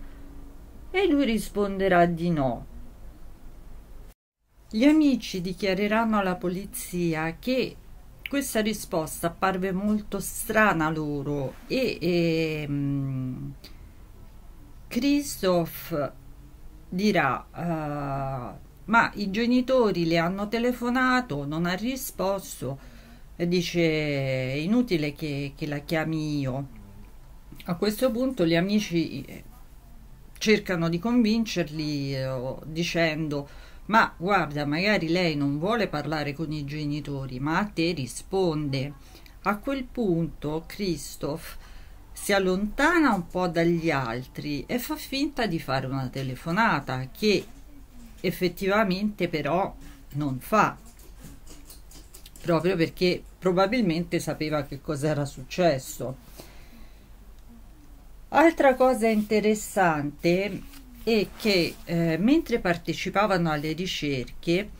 Speaker 1: e lui risponderà di no. Gli amici dichiareranno alla polizia che questa risposta apparve molto strana loro e, e um, Christoph dirà uh, ma i genitori le hanno telefonato, non ha risposto, dice è inutile che, che la chiami io. A questo punto gli amici eh, cercano di convincerli eh, dicendo ma guarda magari lei non vuole parlare con i genitori ma a te risponde a quel punto Christoph si allontana un po' dagli altri e fa finta di fare una telefonata che effettivamente però non fa proprio perché probabilmente sapeva che cosa era successo. Altra cosa interessante è che eh, mentre partecipavano alle ricerche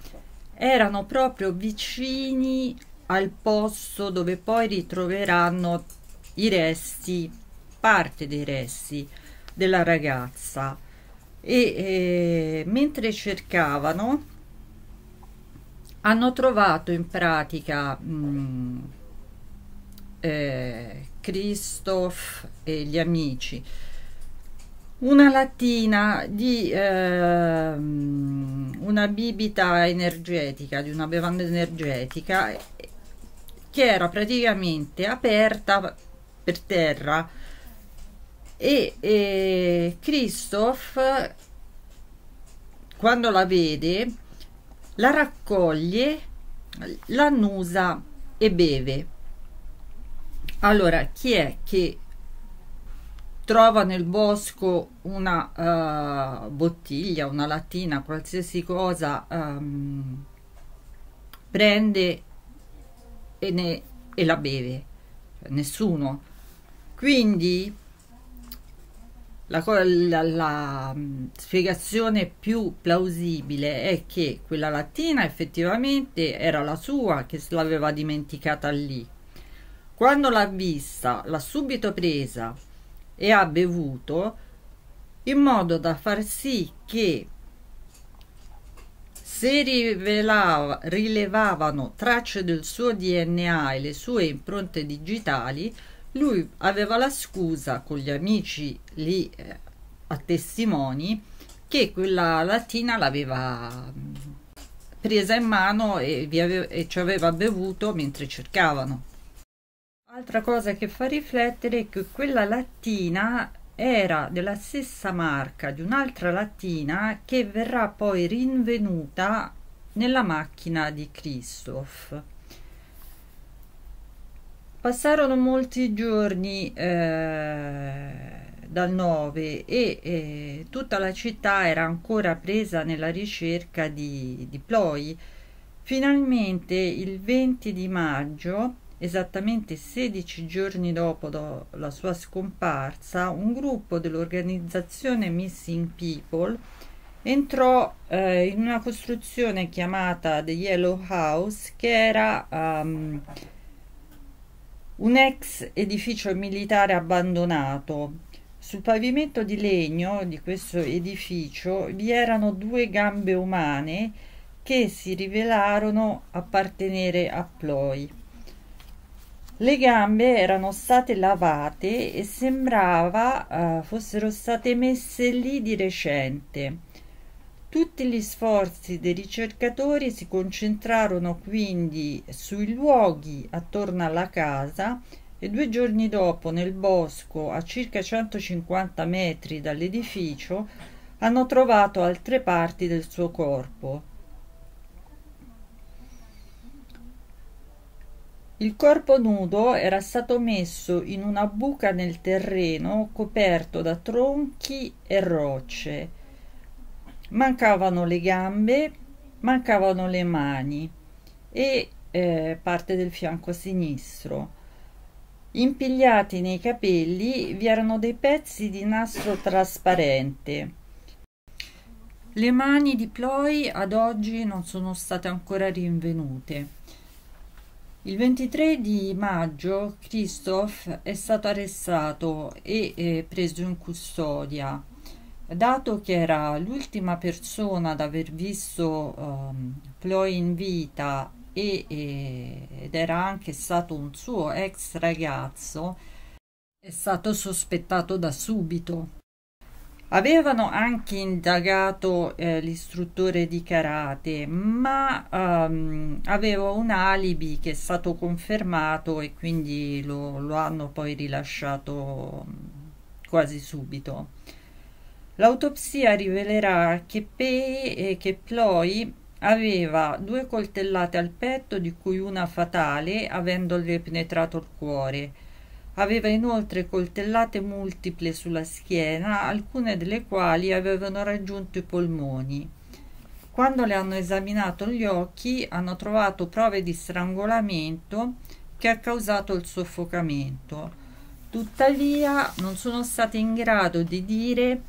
Speaker 1: erano proprio vicini al posto dove poi ritroveranno i resti, parte dei resti della ragazza e eh, mentre cercavano hanno trovato in pratica mh, mm, eh, Christoph e gli amici una lattina di eh, una bibita energetica, di una bevanda energetica che era praticamente aperta per terra e, e Christoph quando la vede la raccoglie, la l'annusa e beve. Allora, chi è che trova nel bosco una uh, bottiglia, una lattina, qualsiasi cosa, um, prende e, ne, e la beve? Nessuno. Quindi la, la, la, mm, spiegazione più plausibile è che quella lattina effettivamente era la sua che l'aveva dimenticata lì. Quando l'ha vista, l'ha subito presa e ha bevuto in modo da far sì che se rivelava, rilevavano tracce del suo DNA e le sue impronte digitali, lui aveva la scusa con gli amici lì eh, a testimoni che quella latina l'aveva mm, presa in mano e, aveva, e ci aveva bevuto mentre cercavano. Altra cosa che fa riflettere è che quella lattina era della stessa marca di un'altra latina che verrà poi rinvenuta nella macchina di Christophe. Passarono molti giorni eh, dal 9 e eh, tutta la città era ancora presa nella ricerca di, di Ploy. Finalmente il 20 di maggio, esattamente 16 giorni dopo do la sua scomparsa, un gruppo dell'organizzazione Missing People entrò eh, in una costruzione chiamata The Yellow House che era... Um, un ex edificio militare abbandonato. Sul pavimento di legno di questo edificio vi erano due gambe umane che si rivelarono appartenere a Ploy. Le gambe erano state lavate e sembrava uh, fossero state messe lì di recente. Tutti gli sforzi dei ricercatori si concentrarono quindi sui luoghi attorno alla casa e due giorni dopo nel bosco a circa 150 metri dall'edificio hanno trovato altre parti del suo corpo. Il corpo nudo era stato messo in una buca nel terreno coperto da tronchi e rocce mancavano le gambe, mancavano le mani e eh, parte del fianco sinistro. Impigliati nei capelli vi erano dei pezzi di nastro trasparente. Le mani di Ploy ad oggi non sono state ancora rinvenute. Il 23 di maggio Christoph è stato arrestato e eh, preso in custodia dato che era l'ultima persona ad aver visto um, ehm, Ploy in vita e, e, ed era anche stato un suo ex ragazzo, è stato sospettato da subito. Avevano anche indagato eh, l'istruttore di karate, ma um, aveva un alibi che è stato confermato e quindi lo, lo hanno poi rilasciato mm, quasi subito. L'autopsia rivelerà che Pei e che Ploy aveva due coltellate al petto di cui una fatale avendole penetrato il cuore. Aveva inoltre coltellate multiple sulla schiena, alcune delle quali avevano raggiunto i polmoni. Quando le hanno esaminato gli occhi hanno trovato prove di strangolamento che ha causato il soffocamento. Tuttavia non sono state in grado di dire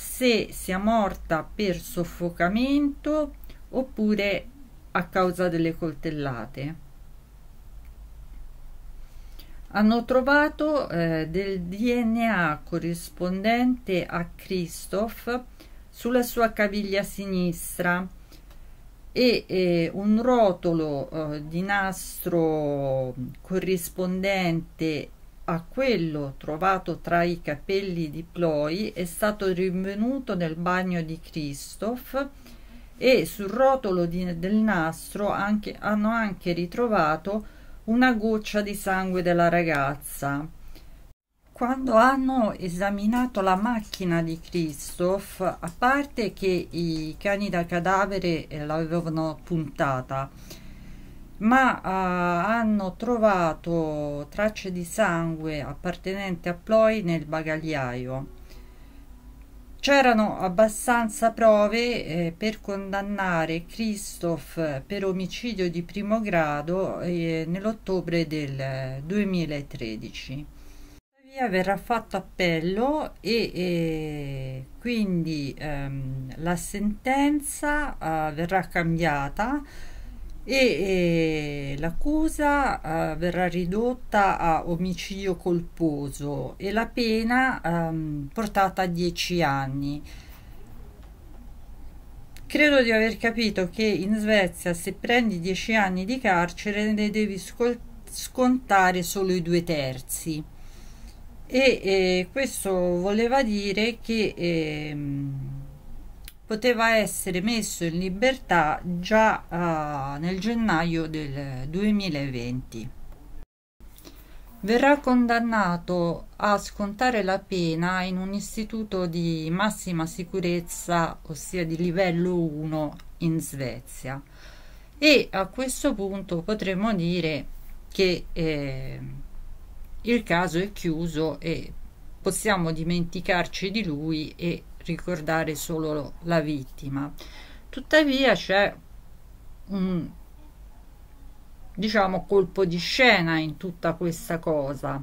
Speaker 1: se sia morta per soffocamento oppure a causa delle coltellate. Hanno trovato eh, del DNA corrispondente a Christoph sulla sua caviglia sinistra e eh, un rotolo eh, di nastro corrispondente a quello trovato tra i capelli di Ploi è stato rinvenuto nel bagno di Christophe e sul rotolo di, del nastro anche, hanno anche ritrovato una goccia di sangue della ragazza. Quando hanno esaminato la macchina di Christophe, a parte che i cani da cadavere l'avevano puntata, ma uh, hanno trovato tracce di sangue appartenente a Ploy nel bagagliaio. C'erano abbastanza prove eh, per condannare Christoph per omicidio di primo grado eh, nell'ottobre del 2013. Eh, Tuttavia verrà fatto appello e, e eh, quindi ehm, la sentenza eh, verrà cambiata e, e l'accusa eh, verrà ridotta a omicidio colposo e la pena ehm, portata a 10 anni. Credo di aver capito che in Svezia se prendi 10 anni di carcere ne devi scontare solo i due terzi. E eh, questo voleva dire che ehm, poteva essere messo in libertà già uh, nel gennaio del 2020. Verrà condannato a scontare la pena in un istituto di massima sicurezza, ossia di livello 1 in Svezia. E a questo punto potremmo dire che eh, il caso è chiuso e possiamo dimenticarci di lui e ricordare solo la vittima. Tuttavia c'è un diciamo colpo di scena in tutta questa cosa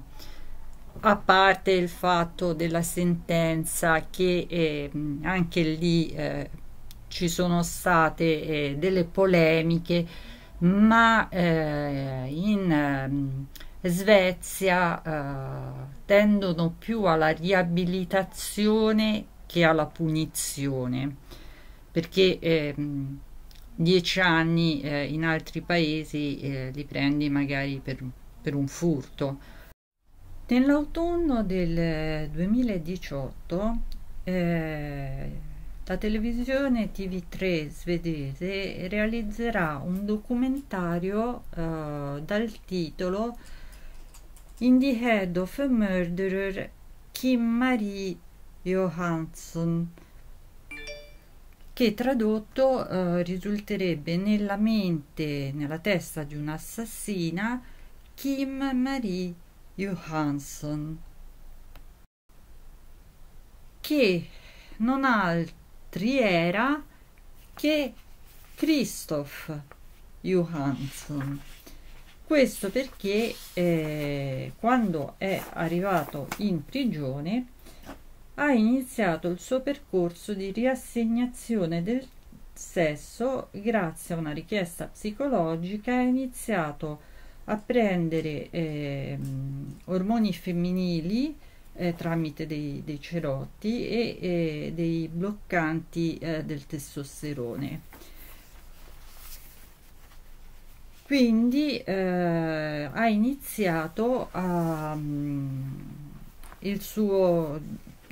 Speaker 1: a parte il fatto della sentenza che eh, anche lì eh, ci sono state eh, delle polemiche ma eh, in ehm, Svezia eh, tendono più alla riabilitazione che alla punizione, perché ehm, dieci anni eh, in altri paesi eh, li prendi magari per, per un furto. Nell'autunno del 2018 eh, eh, la televisione TV3 svedese realizzerà un documentario eh, dal titolo In the Head of a Murderer Kim Marie Johansson che tradotto eh, risulterebbe nella mente, nella testa di un'assassina Kim Marie Johansson che non altri era che Christoph Johansson. Questo perché eh, quando è arrivato in prigione ha iniziato il suo percorso di riassegnazione del sesso grazie a una richiesta psicologica ha iniziato a prendere eh, ormoni femminili eh, tramite dei, dei cerotti e eh, dei bloccanti eh, del testosterone quindi eh, ha iniziato a, um, il suo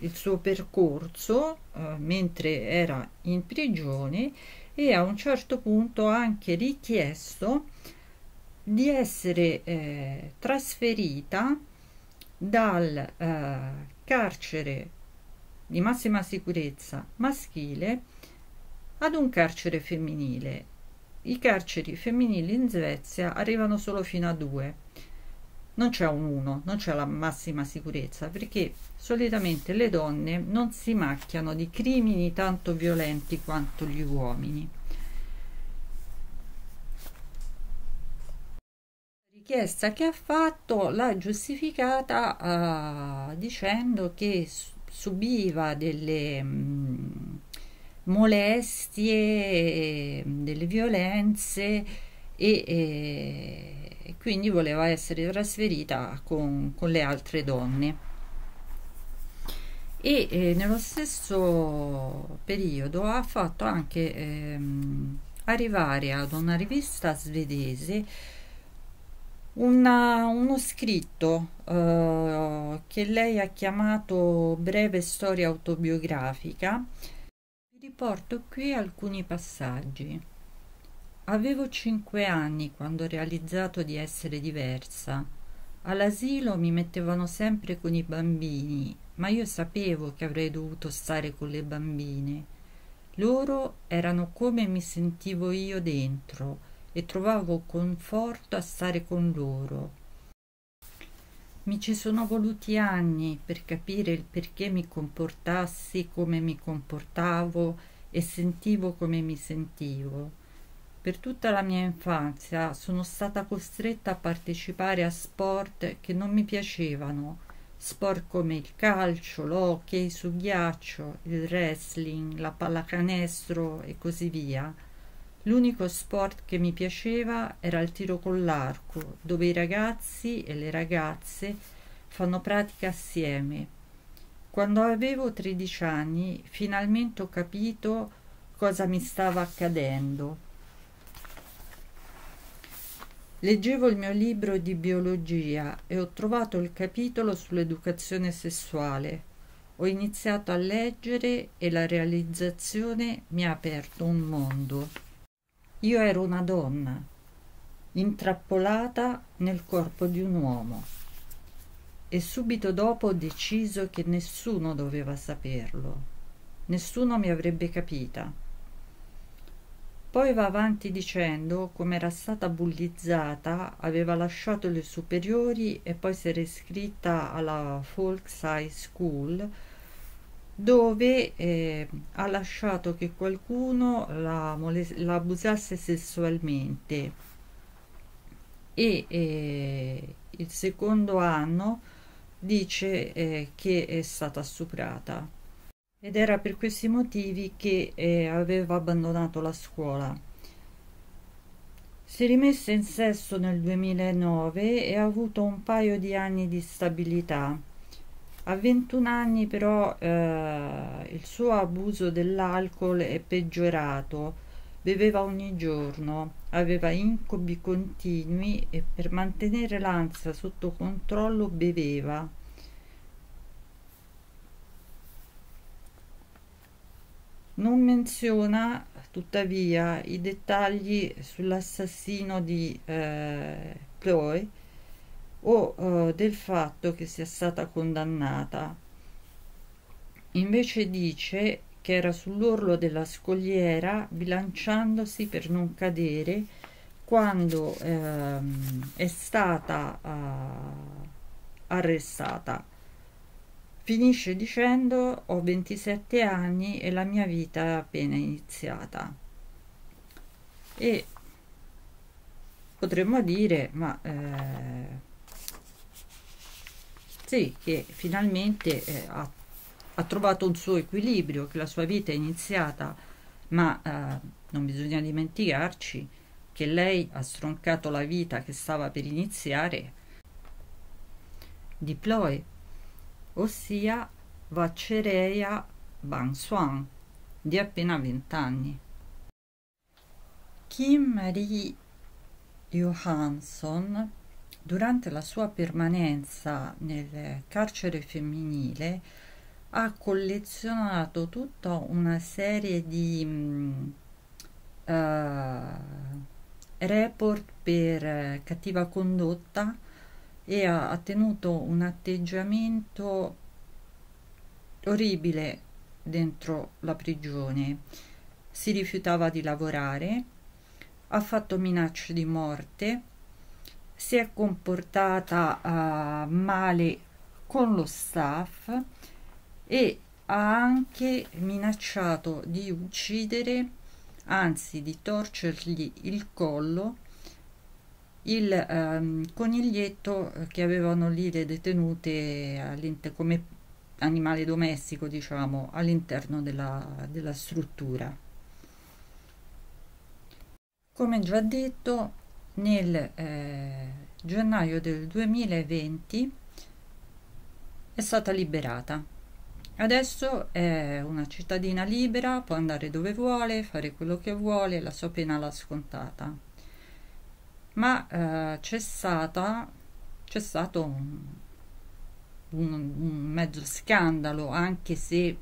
Speaker 1: il suo percorso eh, mentre era in prigione e a un certo punto ha anche richiesto di essere eh, trasferita dal eh, carcere di massima sicurezza maschile ad un carcere femminile. I carceri femminili in Svezia arrivano solo fino a due non c'è un 1 non c'è la massima sicurezza perché solitamente le donne non si macchiano di crimini tanto violenti quanto gli uomini richiesta che ha fatto l'ha giustificata uh, dicendo che subiva delle mh, mm, molestie, eh, delle violenze e, e eh, e quindi voleva essere trasferita con, con le altre donne. E eh, nello stesso periodo ha fatto anche ehm, arrivare ad una rivista svedese una, uno scritto eh, che lei ha chiamato Breve storia autobiografica. Vi riporto qui alcuni passaggi. Avevo cinque anni quando ho realizzato di essere diversa. All'asilo mi mettevano sempre con i bambini, ma io sapevo che avrei dovuto stare con le bambine. Loro erano come mi sentivo io dentro e trovavo conforto a stare con loro. Mi ci sono voluti anni per capire il perché mi comportassi come mi comportavo e sentivo come mi sentivo. Per tutta la mia infanzia sono stata costretta a partecipare a sport che non mi piacevano, sport come il calcio, l'hockey su ghiaccio, il wrestling, la pallacanestro e così via. L'unico sport che mi piaceva era il tiro con l'arco, dove i ragazzi e le ragazze fanno pratica assieme. Quando avevo 13 anni finalmente ho capito cosa mi stava accadendo. Leggevo il mio libro di biologia e ho trovato il capitolo sull'educazione sessuale. Ho iniziato a leggere e la realizzazione mi ha aperto un mondo. Io ero una donna, intrappolata nel corpo di un uomo e subito dopo ho deciso che nessuno doveva saperlo, nessuno mi avrebbe capita. Poi va avanti dicendo come era stata bullizzata, aveva lasciato le superiori e poi si era iscritta alla Folks High School dove eh, ha lasciato che qualcuno la, la abusasse sessualmente e eh, il secondo anno dice eh, che è stata stuprata ed era per questi motivi che eh, aveva abbandonato la scuola. Si è rimessa in sesso nel 2009 e ha avuto un paio di anni di stabilità. A 21 anni però eh, il suo abuso dell'alcol è peggiorato. Beveva ogni giorno, aveva incubi continui e per mantenere l'ansia sotto controllo beveva. Non menziona tuttavia i dettagli sull'assassino di eh, Chloe o eh, del fatto che sia stata condannata. Invece dice che era sull'orlo della scogliera bilanciandosi per non cadere quando ehm, è stata eh, arrestata. Finisce dicendo ho 27 anni e la mia vita è appena iniziata. E potremmo dire ma eh, sì che finalmente eh, ha, ha, trovato un suo equilibrio, che la sua vita è iniziata, ma eh, non bisogna dimenticarci che lei ha stroncato la vita che stava per iniziare di Ploe ossia Vachereya Bansuan, di appena 20 anni. Kim Marie Johansson, durante la sua permanenza nel carcere femminile, ha collezionato tutta una serie di mh, mm, eh, uh, report per cattiva condotta e ha tenuto un atteggiamento orribile dentro la prigione. Si rifiutava di lavorare, ha fatto minacce di morte, si è comportata uh, male con lo staff e ha anche minacciato di uccidere, anzi di torcergli il collo il ehm, coniglietto eh, che avevano lì le detenute come animale domestico diciamo all'interno della, della struttura come già detto nel eh, gennaio del 2020 è stata liberata adesso è una cittadina libera può andare dove vuole fare quello che vuole la sua pena l'ha scontata ma eh, c'è stata c'è stato un, un, un, mezzo scandalo anche se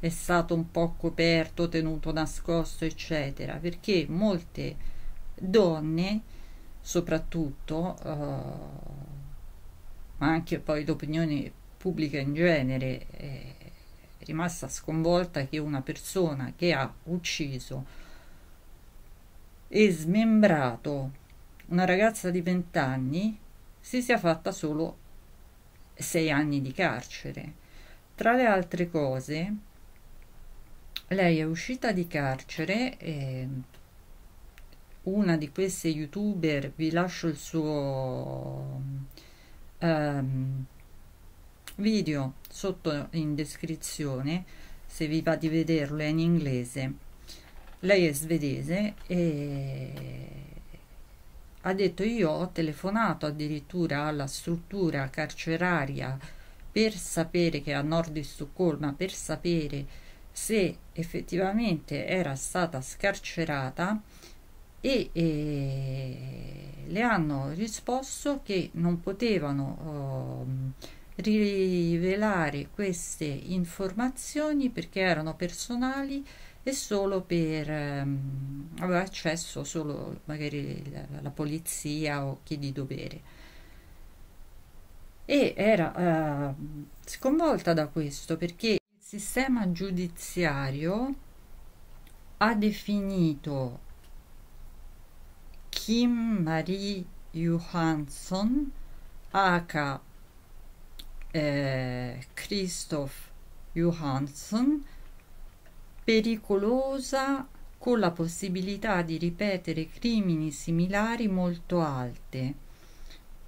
Speaker 1: è stato un po' coperto tenuto nascosto eccetera perché molte donne soprattutto eh, ma anche poi l'opinione pubblica in genere è rimasta sconvolta che una persona che ha ucciso e smembrato una ragazza di 20 anni si sia fatta solo 6 anni di carcere. Tra le altre cose, lei è uscita di carcere e una di queste youtuber, vi lascio il suo um, video sotto in descrizione se vi va di vederlo, è in inglese. Lei è svedese e ha detto io ho telefonato addirittura alla struttura carceraria per sapere che a nord di Stoccolma per sapere se effettivamente era stata scarcerata e, e le hanno risposto che non potevano eh, rivelare queste informazioni perché erano personali e solo per um, aveva accesso solo magari la, la, polizia o chi di dovere e era uh, sconvolta da questo perché il sistema giudiziario ha definito Kim Marie Johansson H. Eh, Christoph Johansson pericolosa con la possibilità di ripetere crimini similari molto alte.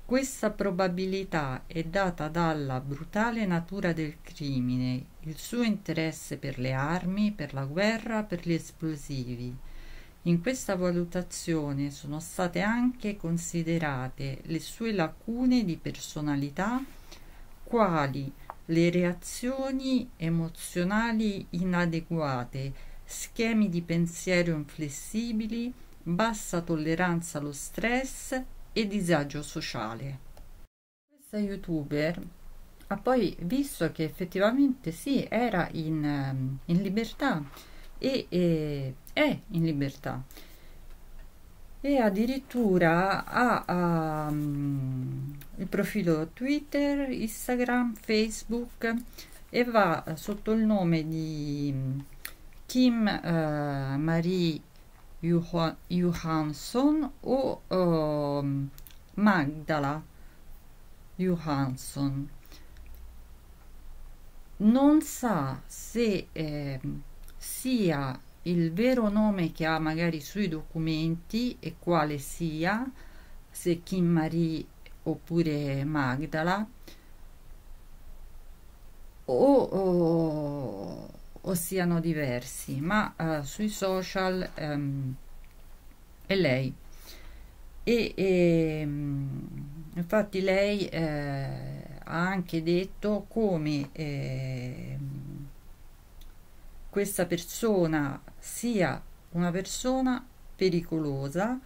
Speaker 1: Questa probabilità è data dalla brutale natura del crimine, il suo interesse per le armi, per la guerra, per gli esplosivi. In questa valutazione sono state anche considerate le sue lacune di personalità, quali le reazioni emozionali inadeguate, schemi di pensiero inflessibili, bassa tolleranza allo stress e disagio sociale. Questa youtuber ha poi visto che effettivamente sì, era in, ehm, in libertà e, e eh, è in libertà e addirittura ha um, il profilo Twitter, Instagram, Facebook e va sotto il nome di mm, Kim uh, Marie Johansson o uh, Magdala Johansson. Non sa se eh, sia il vero nome che ha magari sui documenti e quale sia, se Kim Marie oppure Magdala, o, o, o siano diversi, ma uh, sui social um, è lei. E, e ehm, infatti lei eh, ha anche detto come eh, questa persona sia una persona pericolosa,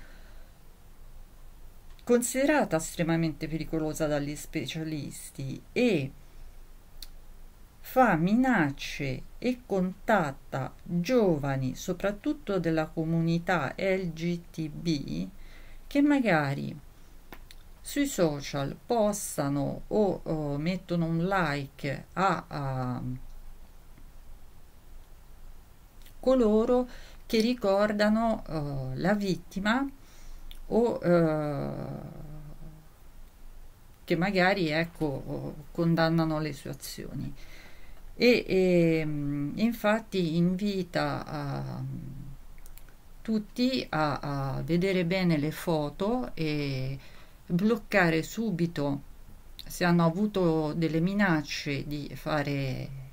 Speaker 1: considerata estremamente pericolosa dagli specialisti e fa minacce e contatta giovani, soprattutto della comunità LGTB, che magari sui social postano o, o eh, mettono un like a, a coloro che ricordano uh, la vittima o uh, che magari ecco, condannano le sue azioni. E, e ehm, infatti invita a, ehm, tutti a, a, vedere bene le foto e bloccare subito se hanno avuto delle minacce di fare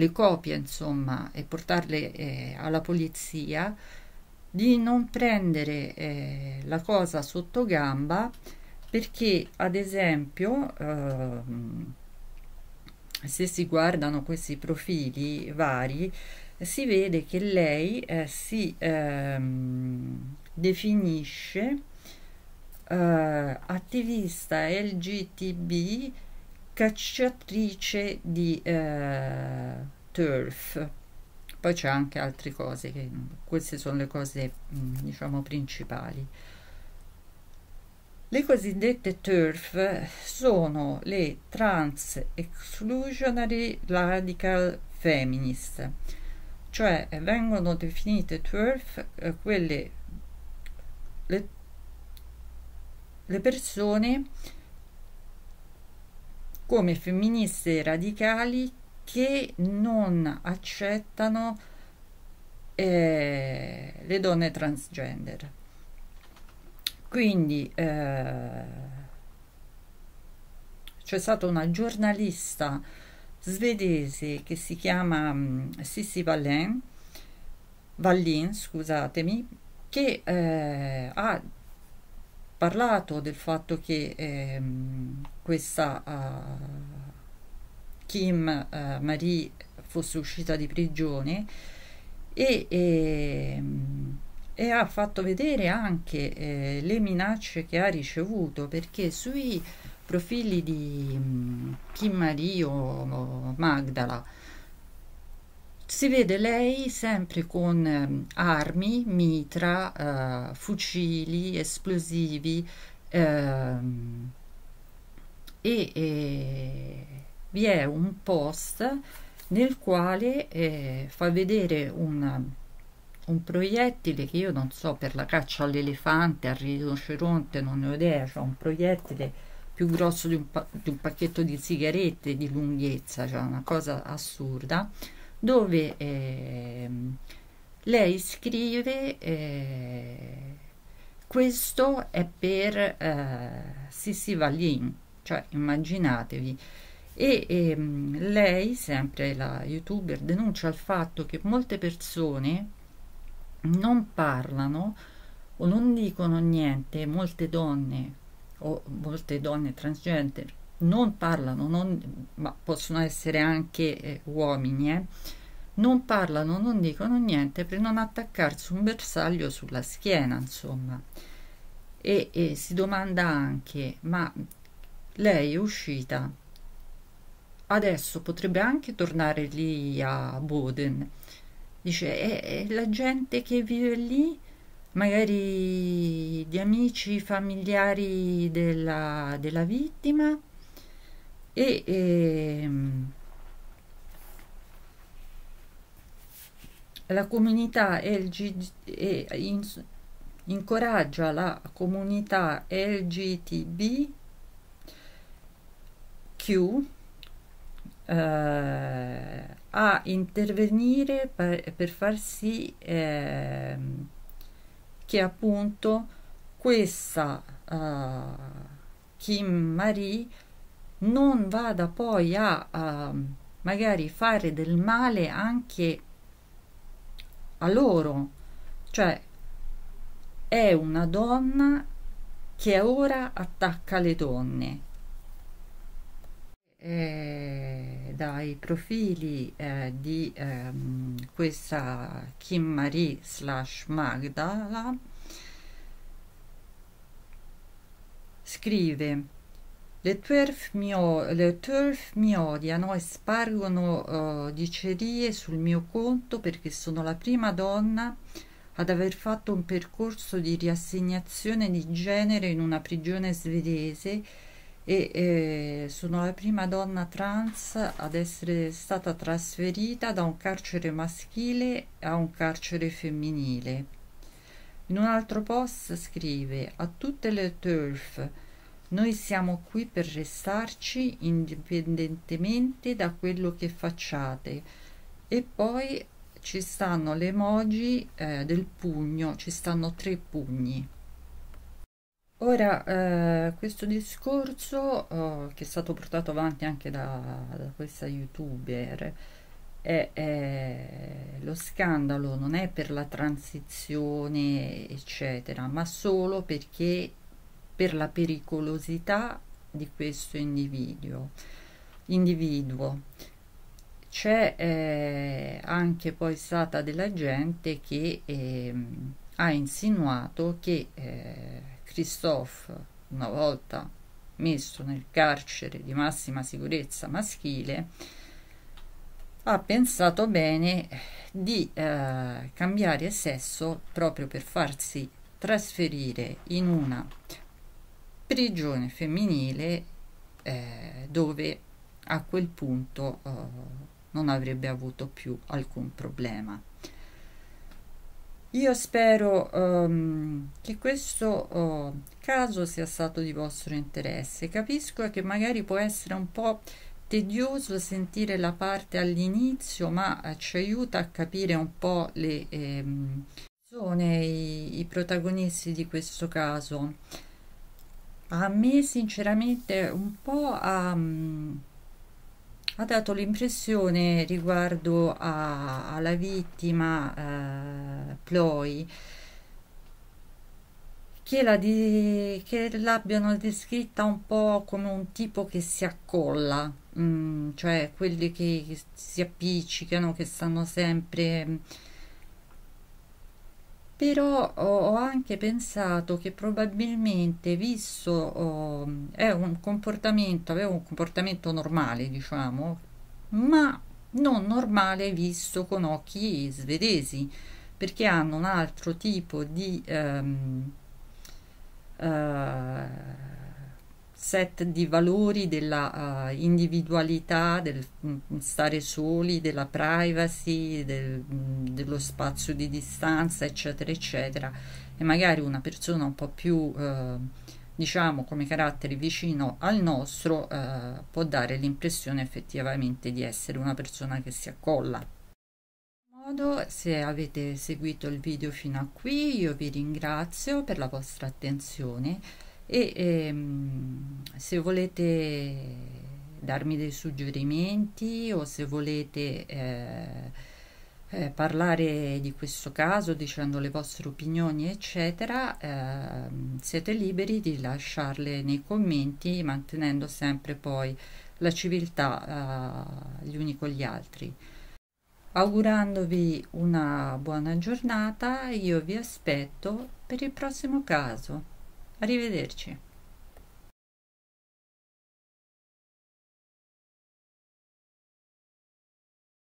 Speaker 1: le copie insomma e portarle eh, alla polizia di non prendere eh, la cosa sotto gamba perché ad esempio eh, se si guardano questi profili vari si vede che lei eh, si ehm, definisce eh, attivista LGTB cacciatrice di eh, turf. Poi c'è anche altre cose, che, queste sono le cose mm, diciamo principali. Le cosiddette TERF sono le Trans Exclusionary Radical Feminist, cioè vengono definite TERF eh, quelle le, le persone come femministe radicali che non accettano eh, le donne transgender. Quindi eh, c'è stata una giornalista svedese che si chiama mm, Sissi Vallin, scusatemi, che eh, ha parlato del fatto che ehm, questa uh, Kim uh, Marie fosse uscita di prigione e, e, ehm, e ha fatto vedere anche eh, le minacce che ha ricevuto perché sui profili di um, Kim Marie o Magdala si vede lei sempre con um, armi, mitra, uh, fucili, esplosivi um, e, e, vi è un post nel quale eh, fa vedere una, un proiettile che io non so per la caccia all'elefante, al rinoceronte, non ne ho idea, cioè un proiettile più grosso di un, di un pacchetto di sigarette di lunghezza, cioè una cosa assurda dove eh, lei scrive eh, questo è per eh, Sissi Valin, cioè immaginatevi. E ehm, lei, sempre la youtuber, denuncia il fatto che molte persone non parlano o non dicono niente, molte donne o molte donne transgender non parlano, non, ma possono essere anche eh, uomini, eh, non parlano, non dicono niente per non attaccarsi un bersaglio sulla schiena, insomma. E, e si domanda anche, ma lei è uscita, adesso potrebbe anche tornare lì a Boden. Dice, è, eh, è eh, la gente che vive lì magari di amici familiari della, della vittima e ehm, la comunità LG, e eh, in, incoraggia la comunità LGTBQ eh, a intervenire per, per far sì eh, che appunto questa eh, Kim Marie non vada poi a, a magari fare del male anche a loro cioè è una donna che ora attacca le donne eh, dai profili eh, di ehm, questa Kim Marie slash Magdala scrive le turf mi, le turf mi odiano e spargono uh, eh, dicerie sul mio conto perché sono la prima donna ad aver fatto un percorso di riassegnazione di genere in una prigione svedese e eh, sono la prima donna trans ad essere stata trasferita da un carcere maschile a un carcere femminile. In un altro post scrive a tutte le turf noi siamo qui per restarci indipendentemente da quello che facciate. E poi ci stanno le emoji eh, del pugno, ci stanno tre pugni. Ora, eh, questo discorso oh, che è stato portato avanti anche da, da questa youtuber, è, è, lo scandalo non è per la transizione, eccetera, ma solo perché per la pericolosità di questo individuo. individuo. C'è eh, anche poi stata della gente che eh, ha insinuato che eh, Christophe, una volta messo nel carcere di massima sicurezza maschile, ha pensato bene di eh, cambiare sesso proprio per farsi trasferire in una prigione femminile eh, dove a quel punto eh, non avrebbe avuto più alcun problema. Io spero um, che questo uh, caso sia stato di vostro interesse. Capisco che magari può essere un po' tedioso sentire la parte all'inizio, ma eh, ci aiuta a capire un po' le eh, persone, i, i protagonisti di questo caso a me sinceramente un po' ha, mm, ha dato l'impressione riguardo a, alla vittima eh, Ploy che, la di, che l'abbiano descritta un po' come un tipo che si accolla, mh, mm, cioè quelli che, che si appiccicano, che stanno sempre mm, però ho, anche pensato che probabilmente visto oh, è un comportamento avevo un comportamento normale diciamo ma non normale visto con occhi svedesi perché hanno un altro tipo di um, uh, set di valori della uh, individualità, del mm, mm, stare soli, della privacy, del, mm, dello spazio di distanza, eccetera, eccetera. E magari una persona un po' più, uh, diciamo, come carattere vicino al nostro uh, può dare l'impressione effettivamente di essere una persona che si accolla se avete seguito il video fino a qui io vi ringrazio per la vostra attenzione e ehm, se volete darmi dei suggerimenti o se volete eh, eh, parlare di questo caso dicendo le vostre opinioni eccetera eh, siete liberi di lasciarle nei commenti mantenendo sempre poi la civiltà eh, gli uni con gli altri augurandovi una buona giornata io vi aspetto per il prossimo caso Arrivederci.